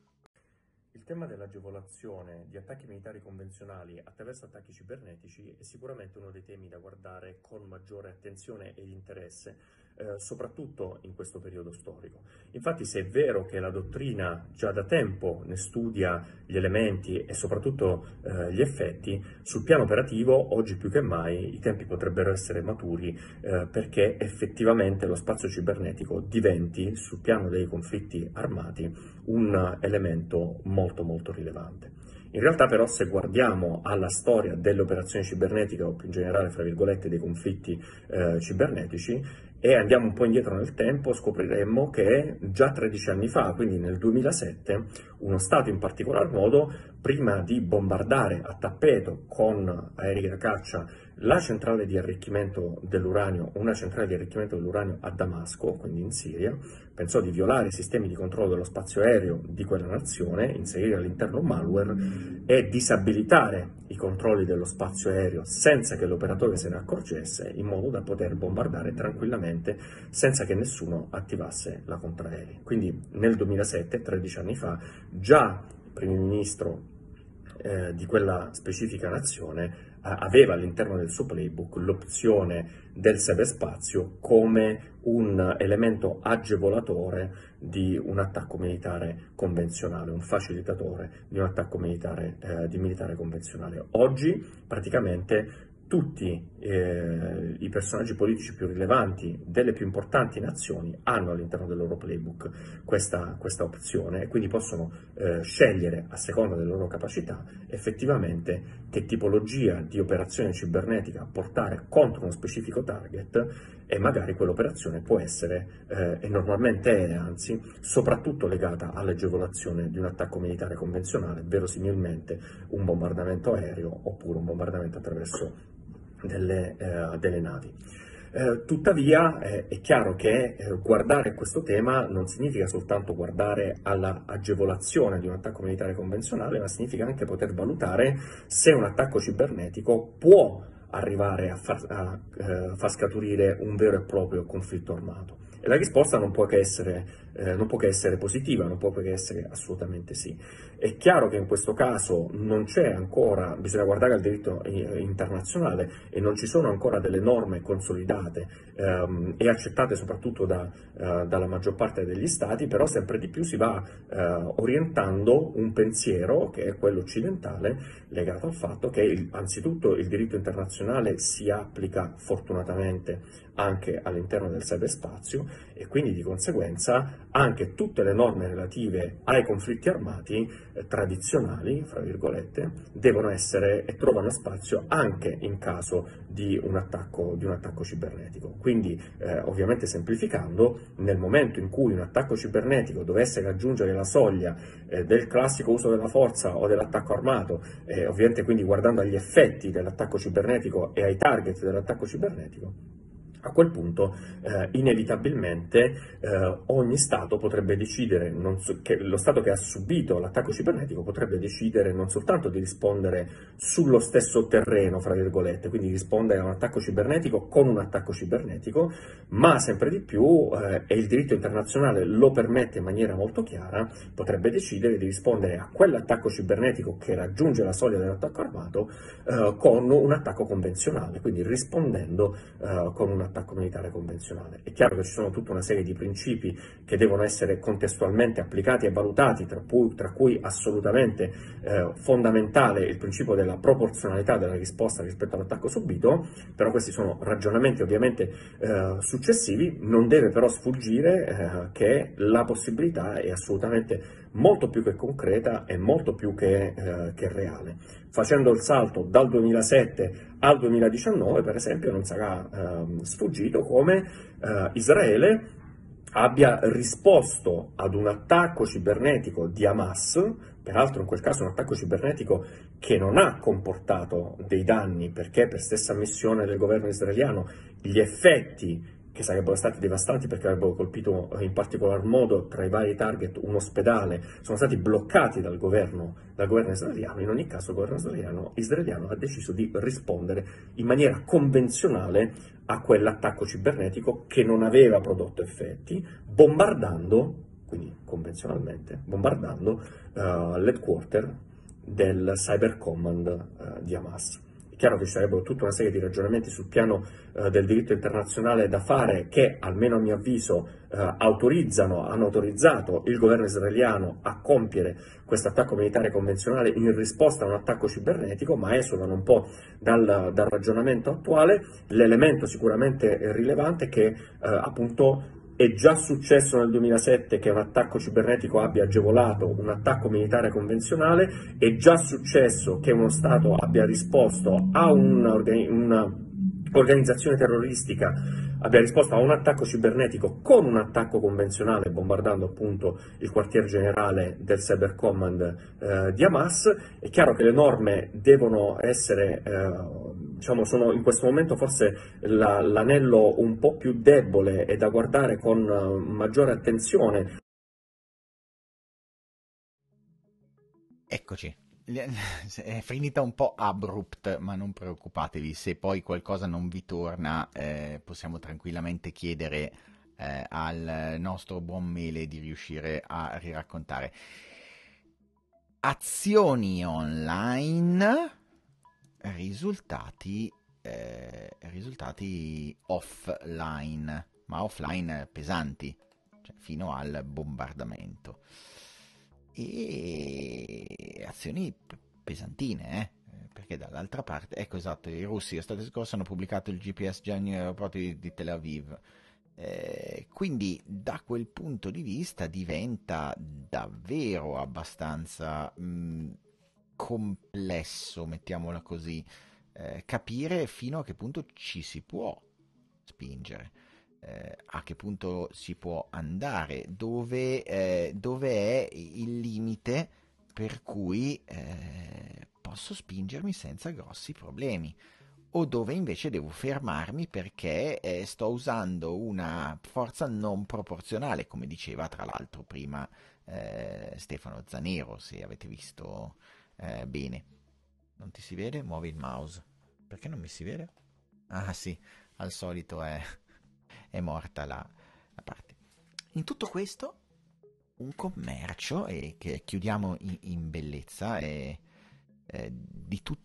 S8: Il tema dell'agevolazione di attacchi militari convenzionali attraverso attacchi cibernetici è sicuramente uno dei temi da guardare con maggiore attenzione ed interesse eh, soprattutto in questo periodo storico. Infatti se è vero che la dottrina già da tempo ne studia gli elementi e soprattutto eh, gli effetti, sul piano operativo oggi più che mai i tempi potrebbero essere maturi eh, perché effettivamente lo spazio cibernetico diventi sul piano dei conflitti armati un elemento molto molto rilevante. In realtà però se guardiamo alla storia delle operazioni cibernetiche o più in generale fra virgolette dei conflitti eh, cibernetici, e andiamo un po' indietro nel tempo, scopriremmo che già 13 anni fa, quindi nel 2007, uno Stato in particolar modo, prima di bombardare a tappeto con aerei da caccia la centrale di arricchimento dell'uranio, una centrale di arricchimento dell'uranio a Damasco, quindi in Siria, pensò di violare i sistemi di controllo dello spazio aereo di quella nazione, inserire all'interno malware e disabilitare i controlli dello spazio aereo senza che l'operatore se ne accorgesse, in modo da poter bombardare tranquillamente senza che nessuno attivasse la contraerea. Quindi nel 2007, 13 anni fa, già il primo ministro eh, di quella specifica nazione aveva all'interno del suo playbook l'opzione del cyberspazio come un elemento agevolatore di un attacco militare convenzionale, un facilitatore di un attacco militare, eh, di militare convenzionale. Oggi praticamente tutti eh, i personaggi politici più rilevanti delle più importanti nazioni hanno all'interno del loro playbook questa, questa opzione e quindi possono eh, scegliere a seconda delle loro capacità effettivamente che tipologia di operazione cibernetica portare contro uno specifico target e magari quell'operazione può essere eh, e normalmente è anzi soprattutto legata all'agevolazione di un attacco militare convenzionale, verosimilmente un bombardamento aereo oppure un bombardamento attraverso delle, eh, delle navi. Eh, tuttavia eh, è chiaro che eh, guardare questo tema non significa soltanto guardare all'agevolazione di un attacco militare convenzionale, ma significa anche poter valutare se un attacco cibernetico può arrivare a far, a, eh, far scaturire un vero e proprio conflitto armato. E la risposta non può che essere eh, non può che essere positiva, non può che essere assolutamente sì. È chiaro che in questo caso non c'è ancora, bisogna guardare al diritto eh, internazionale e non ci sono ancora delle norme consolidate ehm, e accettate soprattutto da, eh, dalla maggior parte degli stati, però sempre di più si va eh, orientando un pensiero che è quello occidentale legato al fatto che il, anzitutto il diritto internazionale si applica fortunatamente anche all'interno del cyberspazio e quindi di conseguenza anche tutte le norme relative ai conflitti armati eh, tradizionali, fra virgolette, devono essere e trovano spazio anche in caso di un attacco, di un attacco cibernetico. Quindi eh, ovviamente semplificando, nel momento in cui un attacco cibernetico dovesse raggiungere la soglia eh, del classico uso della forza o dell'attacco armato, eh, ovviamente quindi guardando agli effetti dell'attacco cibernetico e ai target dell'attacco cibernetico, a quel punto eh, inevitabilmente eh, ogni Stato potrebbe decidere, so, che lo Stato che ha subito l'attacco cibernetico potrebbe decidere non soltanto di rispondere sullo stesso terreno, fra virgolette, quindi rispondere a un attacco cibernetico con un attacco cibernetico, ma sempre di più, eh, e il diritto internazionale lo permette in maniera molto chiara, potrebbe decidere di rispondere a quell'attacco cibernetico che raggiunge la soglia dell'attacco armato eh, con un attacco convenzionale, quindi rispondendo eh, con un attacco all'attacco militare convenzionale. È chiaro che ci sono tutta una serie di principi che devono essere contestualmente applicati e valutati, tra cui, tra cui assolutamente eh, fondamentale il principio della proporzionalità della risposta rispetto all'attacco subito, però questi sono ragionamenti ovviamente eh, successivi, non deve però sfuggire eh, che la possibilità è assolutamente molto più che concreta e molto più che, eh, che reale facendo il salto dal 2007 al 2019, per esempio, non sarà ehm, sfuggito come eh, Israele abbia risposto ad un attacco cibernetico di Hamas, peraltro in quel caso un attacco cibernetico che non ha comportato dei danni perché per stessa missione del governo israeliano gli effetti che sarebbero stati devastanti perché avrebbero colpito in particolar modo tra i vari target un ospedale, sono stati bloccati dal governo, dal governo israeliano. In ogni caso il governo israeliano, israeliano, ha deciso di rispondere in maniera convenzionale a quell'attacco cibernetico che non aveva prodotto effetti, bombardando, quindi convenzionalmente, bombardando uh, l'headquarter del Cyber Command uh, di Hamas. È chiaro che ci sarebbero tutta una serie di ragionamenti sul piano eh, del diritto internazionale da fare che, almeno a mio avviso, eh, autorizzano, hanno autorizzato il governo israeliano a compiere questo attacco militare convenzionale in risposta a un attacco cibernetico, ma esulano un po' dal, dal ragionamento attuale. L'elemento sicuramente rilevante è che eh, appunto è già successo nel 2007 che un attacco cibernetico abbia agevolato un attacco militare convenzionale, è già successo che uno Stato abbia risposto a una, una organizzazione terroristica abbia risposto a un attacco cibernetico con un attacco convenzionale, bombardando appunto il quartier generale del Cyber Command eh, di Hamas, è chiaro che le norme devono essere... Eh, diciamo, sono in questo momento forse la, l'anello un po' più debole e da guardare con eh,
S7: maggiore attenzione.
S1: Eccoci. è finita un po' abrupt, ma non preoccupatevi, se poi qualcosa non vi torna eh, possiamo tranquillamente chiedere eh, al nostro buon mele di riuscire a riraccontare. Azioni online, risultati, eh, risultati offline, ma offline pesanti, cioè fino al bombardamento e azioni pesantine, eh. eh? perché dall'altra parte, ecco esatto, i russi l'estate scorsa hanno pubblicato il GPS già negli aeroporti di Tel Aviv. Eh, quindi da quel punto di vista diventa davvero abbastanza mh, complesso, mettiamola così, eh, capire fino a che punto ci si può spingere eh, a che punto si può andare, dove, eh, dove è il limite per cui eh, posso spingermi senza grossi problemi o dove invece devo fermarmi perché eh, sto usando una forza non proporzionale, come diceva tra l'altro prima eh, Stefano Zanero, se avete visto eh, bene. Non ti si vede? Muovi il mouse. Perché non mi si vede? Ah sì, al solito è è morta la, la parte. In tutto questo, un commercio, e che chiudiamo in, in bellezza, è, è di tutti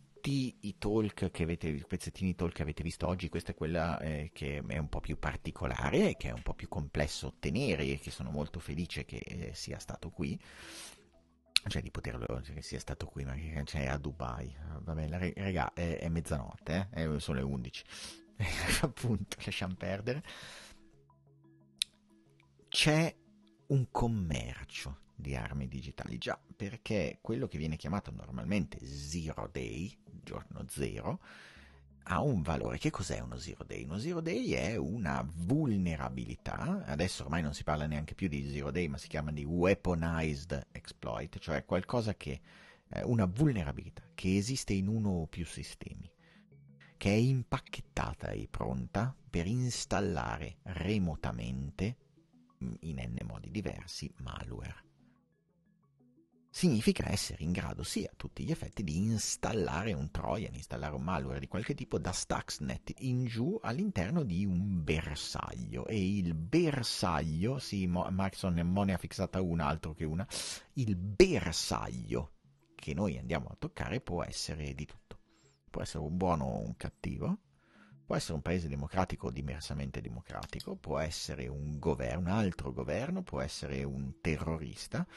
S1: i talk che avete, i pezzettini talk che avete visto oggi, questa è quella eh, che è un po' più particolare, che è un po' più complesso ottenere e che sono molto felice che eh, sia stato qui. Cioè di poterlo, cioè, che sia stato qui, ma che cioè, a Dubai. Vabbè, la, regà, è, è mezzanotte, eh? sono le 11. appunto, lasciamo perdere, c'è un commercio di armi digitali, già perché quello che viene chiamato normalmente zero day, giorno zero, ha un valore. Che cos'è uno zero day? Uno zero day è una vulnerabilità, adesso ormai non si parla neanche più di zero day, ma si chiama di weaponized exploit, cioè qualcosa che eh, una vulnerabilità che esiste in uno o più sistemi che è impacchettata e pronta per installare remotamente, mm, in n modi diversi, malware. Significa essere in grado, sì, a tutti gli effetti, di installare un Trojan, installare un malware di qualche tipo da Stuxnet in giù all'interno di un bersaglio. E il bersaglio, sì, Mo- Maxon Mo ne ha fissata una, altro che una, il bersaglio che noi andiamo a toccare può essere di tutto può essere un buono o un cattivo, può essere un paese democratico o diversamente democratico, può essere un governo, un altro governo, può essere un terrorista,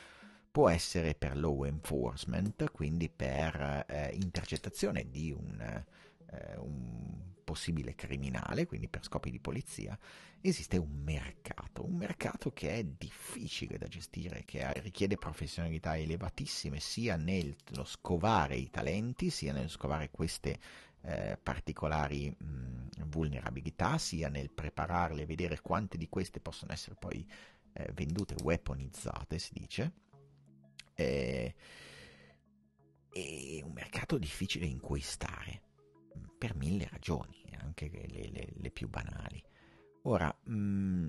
S1: può essere per law enforcement, quindi per eh, intercettazione di un, eh, un possibile criminale, quindi per scopi di polizia, esiste un mercato, un mercato che è difficile da gestire, che richiede professionalità elevatissime sia nello scovare i talenti, sia nello scovare queste eh, particolari mh, vulnerabilità, sia nel prepararle e vedere quante di queste possono essere poi eh, vendute, weaponizzate, si dice. E... Eh, è un mercato difficile in cui stare per mille ragioni, anche le, le, le più banali. Ora, mm,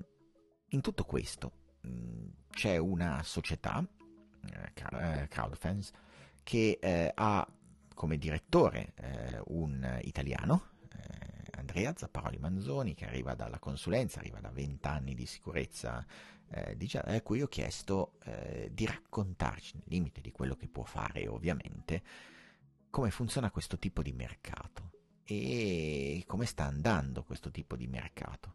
S1: in tutto questo mm, c'è una società, eh, eh, Crowdfans, che eh, ha come direttore un italiano, Andrea Zapparoli Manzoni, che arriva dalla consulenza, arriva da 20 anni di sicurezza a cui ho chiesto di raccontarci, nel limite di quello che può fare ovviamente, come funziona questo tipo di mercato e come sta andando questo tipo di mercato.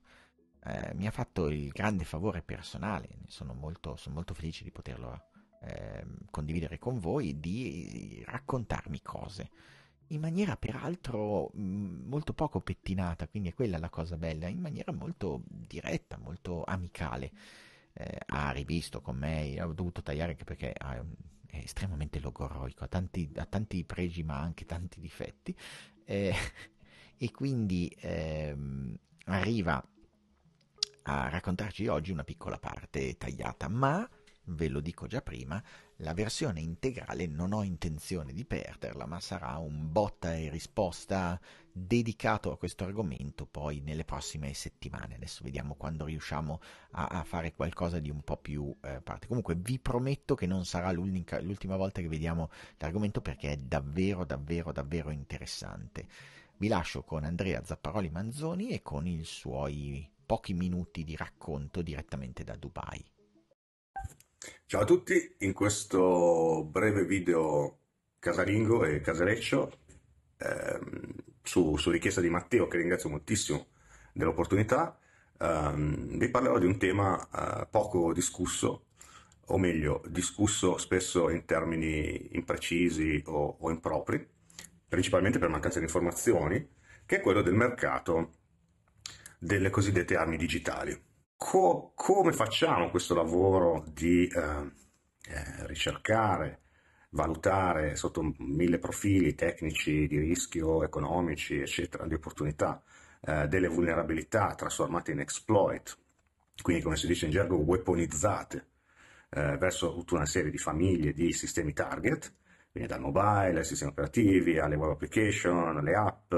S1: Eh, mi ha fatto il grande favore personale, sono molto, sono molto felice di poterlo eh, condividere con voi, di raccontarmi cose in maniera peraltro mm, molto poco pettinata, quindi è quella la cosa bella, in maniera molto diretta, molto amicale. Eh, ha rivisto con me, ho dovuto tagliare anche perché ah, è estremamente logoroico, ha tanti, ha tanti pregi ma anche tanti difetti, eh, e quindi ehm, arriva a raccontarci oggi una piccola parte tagliata, ma ve lo dico già prima, la versione integrale non ho intenzione di perderla, ma sarà un botta e risposta dedicato a questo argomento poi nelle prossime settimane. Adesso vediamo quando riusciamo a, a fare qualcosa di un po' più eh, parte. Comunque vi prometto che non sarà l'ultima volta che vediamo l'argomento perché è davvero, davvero, davvero interessante. Vi lascio con Andrea Zapparoli Manzoni e con i suoi pochi minuti di racconto direttamente da
S9: Dubai. Ciao a tutti, in questo breve video casalingo e casaleccio ehm, su, su richiesta di Matteo, che ringrazio moltissimo dell'opportunità, ehm, vi parlerò di un tema eh, poco discusso, o meglio, discusso spesso in termini imprecisi o, o impropri, principalmente per mancanza di informazioni, che è quello del mercato delle cosiddette armi digitali. Co- come facciamo questo lavoro di eh, eh ricercare, valutare sotto mille profili tecnici, di rischio, economici, eccetera, di opportunità, eh, delle vulnerabilità trasformate in exploit, quindi come si dice in gergo weaponizzate eh, verso tutta una serie di famiglie di sistemi target, quindi dal mobile ai sistemi operativi, alle web application, alle app,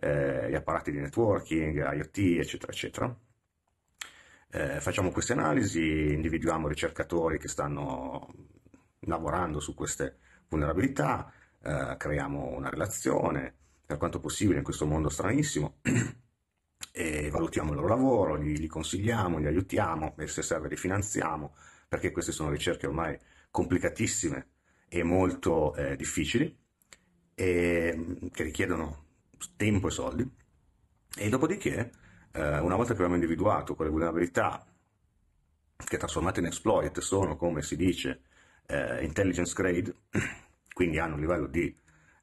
S9: eh, gli apparati di networking, IoT, eccetera, eccetera. Eh, facciamo queste analisi, individuiamo ricercatori che stanno lavorando su queste vulnerabilità, eh, creiamo una relazione per quanto possibile in questo mondo stranissimo e valutiamo il loro lavoro, li, li consigliamo, li aiutiamo e se serve li finanziamo perché queste sono ricerche ormai complicatissime e molto eh, difficili e, mm, che richiedono tempo e soldi e dopodiché eh, una volta che abbiamo individuato quelle vulnerabilità che trasformate in exploit sono come si dice eh, intelligence grade, quindi hanno un livello di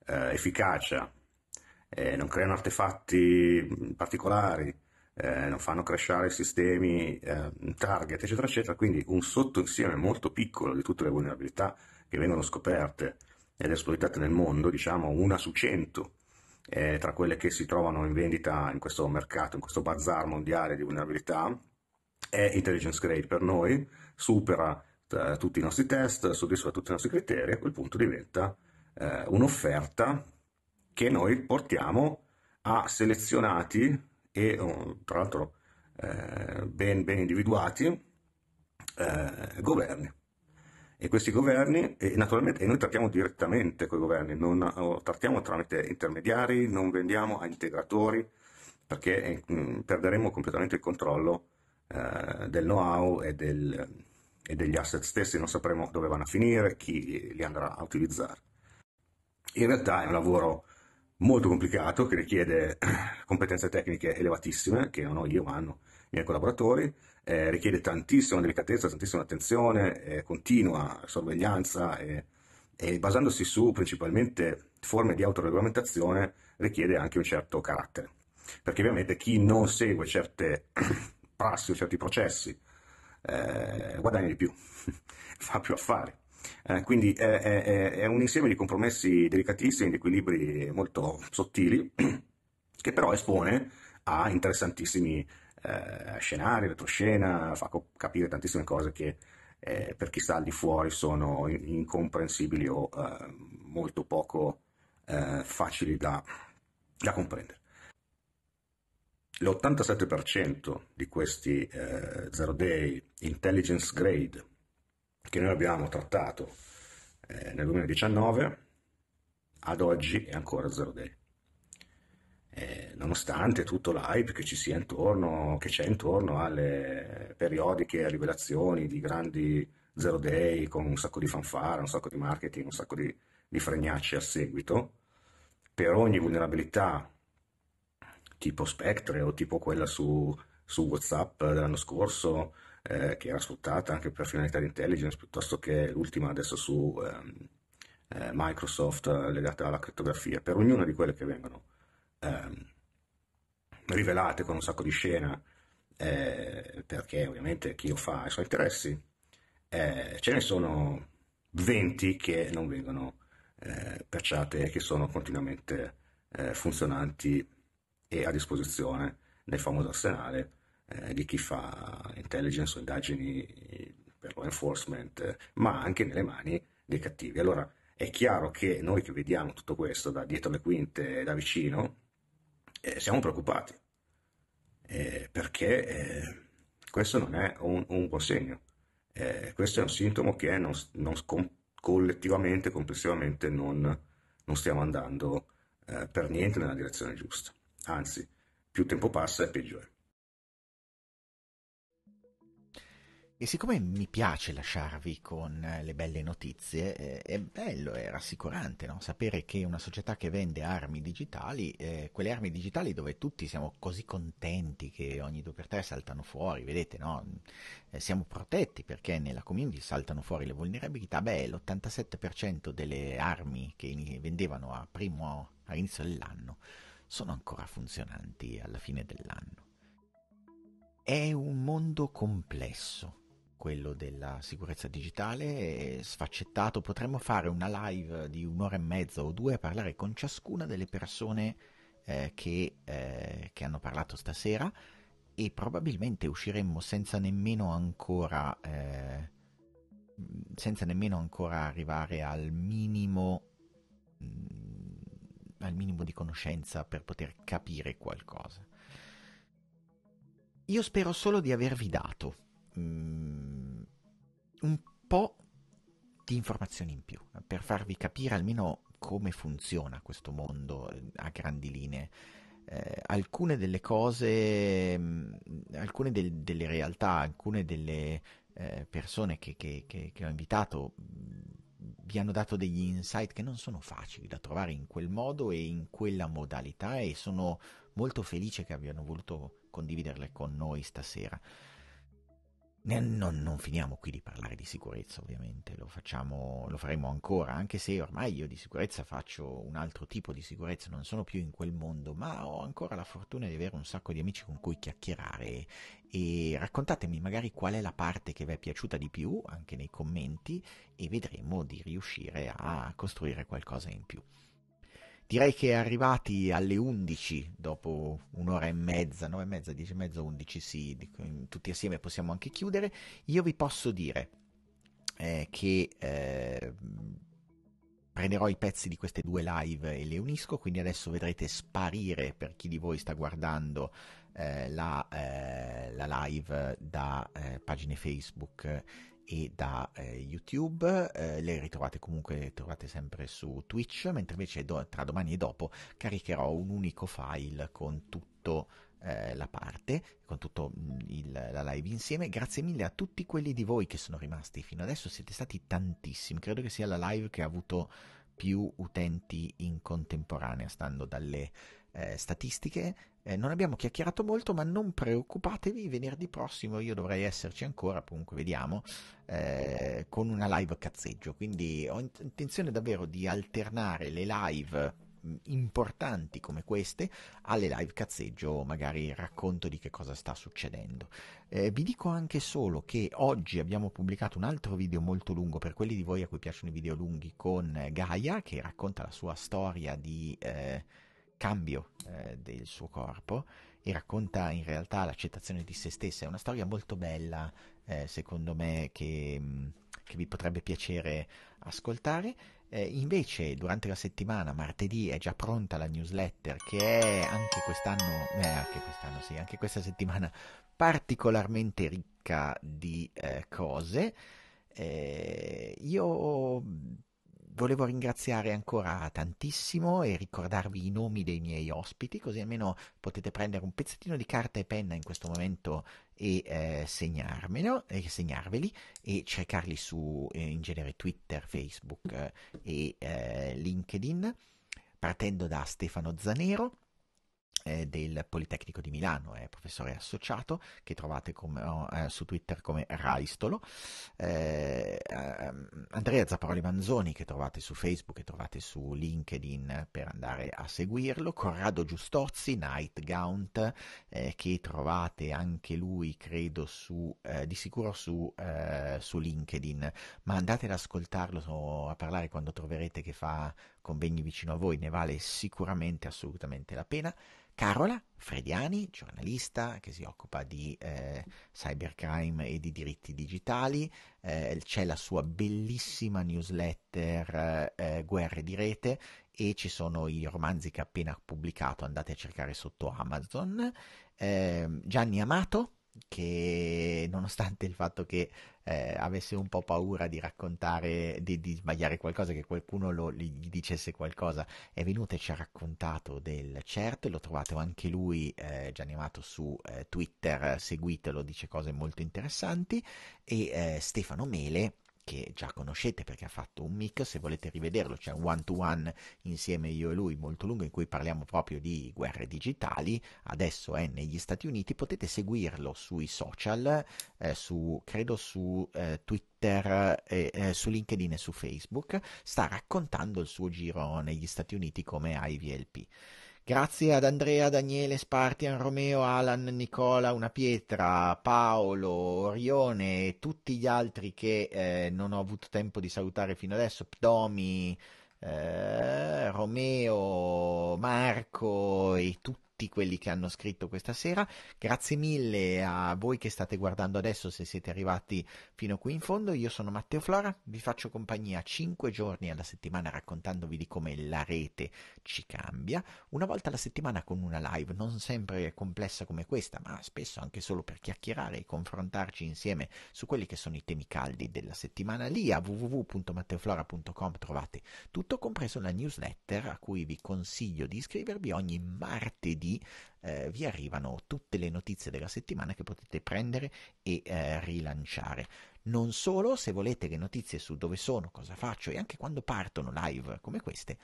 S9: eh, efficacia, eh, non creano artefatti particolari, eh, non fanno crashare sistemi eh, target, eccetera, eccetera, quindi un sottoinsieme molto piccolo di tutte le vulnerabilità che vengono scoperte ed esploitate nel mondo, diciamo una su cento eh, tra quelle che si trovano in vendita in questo mercato, in questo bazar mondiale di vulnerabilità, è intelligence grade per noi, supera eh, tutti i nostri test, soddisfa tutti i nostri criteri, a quel punto diventa eh, un'offerta che noi portiamo a selezionati e oh, tra l'altro eh, ben, ben individuati eh, governi. E questi governi, e naturalmente, e noi trattiamo direttamente con i governi, non oh, trattiamo tramite intermediari, non vendiamo a integratori, perché mh, eh, perderemo completamente il controllo eh, del know-how e del, e degli asset stessi non sapremo dove vanno a finire, chi li andrà a utilizzare. In realtà è un lavoro molto complicato che richiede competenze tecniche elevatissime, che non ho io ma hanno i miei collaboratori, eh, richiede tantissima delicatezza, tantissima attenzione, eh, continua sorveglianza e, e basandosi su principalmente forme di autoregolamentazione richiede anche un certo carattere, perché ovviamente chi non segue certe prassi o certi processi eh, guadagna di più, fa più affari. Eh, quindi è, è, è, un insieme di compromessi delicatissimi, di equilibri molto sottili, che però espone a interessantissimi eh, scenari, retroscena, fa capire tantissime cose che eh, per chi sta al di fuori sono incomprensibili o eh, molto poco eh, facili da, da comprendere. L'87% di questi eh, Zero Day Intelligence Grade che noi abbiamo trattato eh, nel 2019 ad oggi è ancora Zero Day. Eh, nonostante tutto l'hype che ci sia intorno, che c'è intorno alle periodiche rivelazioni di grandi Zero Day con un sacco di fanfare, un sacco di marketing, un sacco di, di fregnacce a seguito, per ogni vulnerabilità tipo Spectre o tipo quella su, su WhatsApp dell'anno scorso, eh, che era sfruttata anche per finalità di intelligence, piuttosto che l'ultima adesso su ehm, eh, Microsoft eh, legata alla criptografia. Per ognuna di quelle che vengono ehm, rivelate con un sacco di scena, eh, perché ovviamente chi lo fa ha i suoi interessi, eh, ce ne sono 20 che non vengono eh, perciate e che sono continuamente eh, funzionanti e a disposizione nel famoso arsenale eh, di chi fa intelligence o indagini per law enforcement, ma anche nelle mani dei cattivi. Allora è chiaro che noi che vediamo tutto questo da dietro le quinte, da vicino, eh, siamo preoccupati, eh, perché eh, questo non è un, un buon segno, eh, questo è un sintomo che non, non collettivamente, complessivamente non, non stiamo andando eh, per niente nella direzione giusta. Anzi, più tempo passa e peggio è. E
S1: siccome mi piace lasciarvi con eh, le belle notizie, eh, è bello, è rassicurante no? sapere che una società che vende armi digitali, eh, quelle armi digitali dove tutti siamo così contenti che ogni 2x3 saltano fuori, vedete, no? eh, siamo protetti perché nella community saltano fuori le vulnerabilità, beh, l'87% delle armi che vendevano a primo, all'inizio dell'anno sono ancora funzionanti alla fine dell'anno. È un mondo complesso quello della sicurezza digitale, sfaccettato, potremmo fare una live di un'ora e mezza o due a parlare con ciascuna delle persone eh, che, eh, che, hanno parlato stasera e probabilmente usciremmo senza nemmeno ancora eh, senza nemmeno ancora arrivare al minimo mm, al minimo di conoscenza per poter capire qualcosa. Io spero solo di avervi dato um, un po' di informazioni in più per farvi capire almeno come funziona questo mondo eh, a grandi linee. Eh, alcune delle cose, mh, mm, alcune del, delle realtà, alcune delle eh, persone che, che, che, che ho invitato vi hanno dato degli insight che non sono facili da trovare in quel modo e in quella modalità e sono molto felice che abbiano voluto condividerle con noi stasera. Non, non, finiamo qui di parlare di sicurezza, ovviamente, lo, facciamo, lo faremo ancora, anche se ormai io di sicurezza faccio un altro tipo di sicurezza, non sono più in quel mondo, ma ho ancora la fortuna di avere un sacco di amici con cui chiacchierare e raccontatemi magari qual è la parte che vi è piaciuta di più, anche nei commenti, e vedremo di riuscire a costruire qualcosa in più. Direi che arrivati alle 11, dopo un'ora e mezza, 9 e mezza, 10 e mezza, 11, sì, tutti assieme possiamo anche chiudere, io vi posso dire eh, che eh, prenderò i pezzi di queste due live e le unisco, quindi adesso vedrete sparire per chi di voi sta guardando eh, la, eh, la, live da eh, pagine Facebook e da eh, YouTube, eh, le ritrovate comunque trovate sempre su Twitch, mentre invece do, tra domani e dopo caricherò un unico file con tutto eh, la parte, con tutto mm, il, la live insieme. Grazie mille a tutti quelli di voi che sono rimasti fino adesso, siete stati tantissimi, credo che sia la live che ha avuto più utenti in contemporanea, stando dalle eh, statistiche. Eh, non abbiamo chiacchierato molto, ma non preoccupatevi, venerdì prossimo io dovrei esserci ancora, comunque vediamo, eh, con una live cazzeggio. Quindi ho intenzione davvero di alternare le live mm, importanti come queste alle live cazzeggio magari racconto di che cosa sta succedendo eh, vi dico anche solo che oggi abbiamo pubblicato un altro video molto lungo per quelli di voi a cui piacciono i video lunghi con eh, Gaia che racconta la sua storia di eh, cambio eh, del suo corpo e racconta in realtà l'accettazione di se stessa. È una storia molto bella, eh, secondo me, che, mm, che, vi potrebbe piacere ascoltare. Eh, invece, durante la settimana, martedì, è già pronta la newsletter che è anche quest'anno, eh, anche quest'anno sì, anche questa settimana particolarmente ricca di eh, cose. Eh, io volevo ringraziare ancora tantissimo e ricordarvi i nomi dei miei ospiti, così almeno potete prendere un pezzettino di carta e penna in questo momento e eh, segnarmelo, eh, segnarveli e cercarli su eh, in genere Twitter, Facebook eh, e eh, LinkedIn, partendo da Stefano Zanero eh, del Politecnico di Milano, è eh, professore associato che trovate come, oh, eh, su Twitter come Raistolo, eh, ehm, Andrea Zapparoli Manzoni che trovate su Facebook e trovate su LinkedIn per andare a seguirlo, Corrado Giustozzi, Nightgaunt eh, che trovate anche lui credo su, di sicuro su, su LinkedIn, ma andate ad ascoltarlo a parlare quando troverete che fa convegni vicino a voi ne vale sicuramente assolutamente la pena. Carola Frediani, giornalista che si occupa di eh, cybercrime e di diritti digitali, eh, c'è la sua bellissima newsletter eh, Guerre di rete e ci sono i romanzi che ha appena pubblicato, andate a cercare sotto Amazon. Ehm, Gianni Amato, che nonostante il fatto che eh, avesse un po' paura di raccontare, di, di sbagliare qualcosa, che qualcuno lo, gli dicesse qualcosa, è venuto e ci ha raccontato del CERT, lo trovate anche lui eh, già animato su eh, Twitter, seguitelo, dice cose molto interessanti, e eh, Stefano Mele che già conoscete perché ha fatto un mix, se volete rivederlo c'è un one to one insieme io e lui molto lungo in cui parliamo proprio di guerre digitali, adesso è negli Stati Uniti, potete seguirlo sui social, eh, su, credo su eh, Twitter, eh, su LinkedIn e su Facebook, sta raccontando il suo giro negli Stati Uniti come IVLP. Grazie ad Andrea, Daniele, Spartian, Romeo, Alan, Nicola, Una Pietra, Paolo, Orione e tutti gli altri che eh, non ho avuto tempo di salutare fino adesso, Pdomi, eh, Romeo, Marco e tutti tutti quelli che hanno scritto questa sera. Grazie mille a voi che state guardando adesso se siete arrivati fino qui in fondo. Io sono Matteo Flora, vi faccio compagnia 5 giorni alla settimana raccontandovi di come la rete ci cambia, una volta alla settimana con una live, non sempre complessa come questa, ma spesso anche solo per chiacchierare e confrontarci insieme su quelli che sono i temi caldi della settimana. Lì a www.matteoflora.com trovate tutto compreso la newsletter a cui vi consiglio di iscrivervi ogni martedì lunedì eh, vi arrivano tutte le notizie della settimana che potete prendere e eh, rilanciare. Non solo, se volete le notizie su dove sono, cosa faccio e anche quando partono live come queste,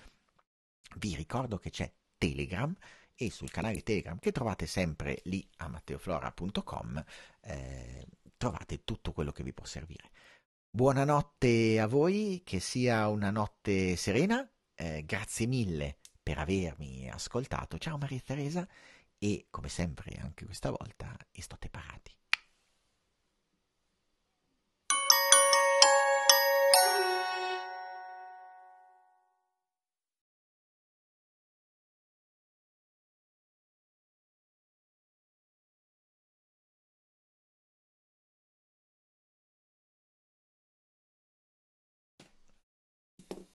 S1: vi ricordo che c'è Telegram e sul canale Telegram che trovate sempre lì a matteoflora.com eh, trovate tutto quello che vi può servire. Buonanotte a voi, che sia una notte serena, eh, grazie mille per avermi ascoltato. Ciao Maria Teresa e come sempre anche questa volta estate parati.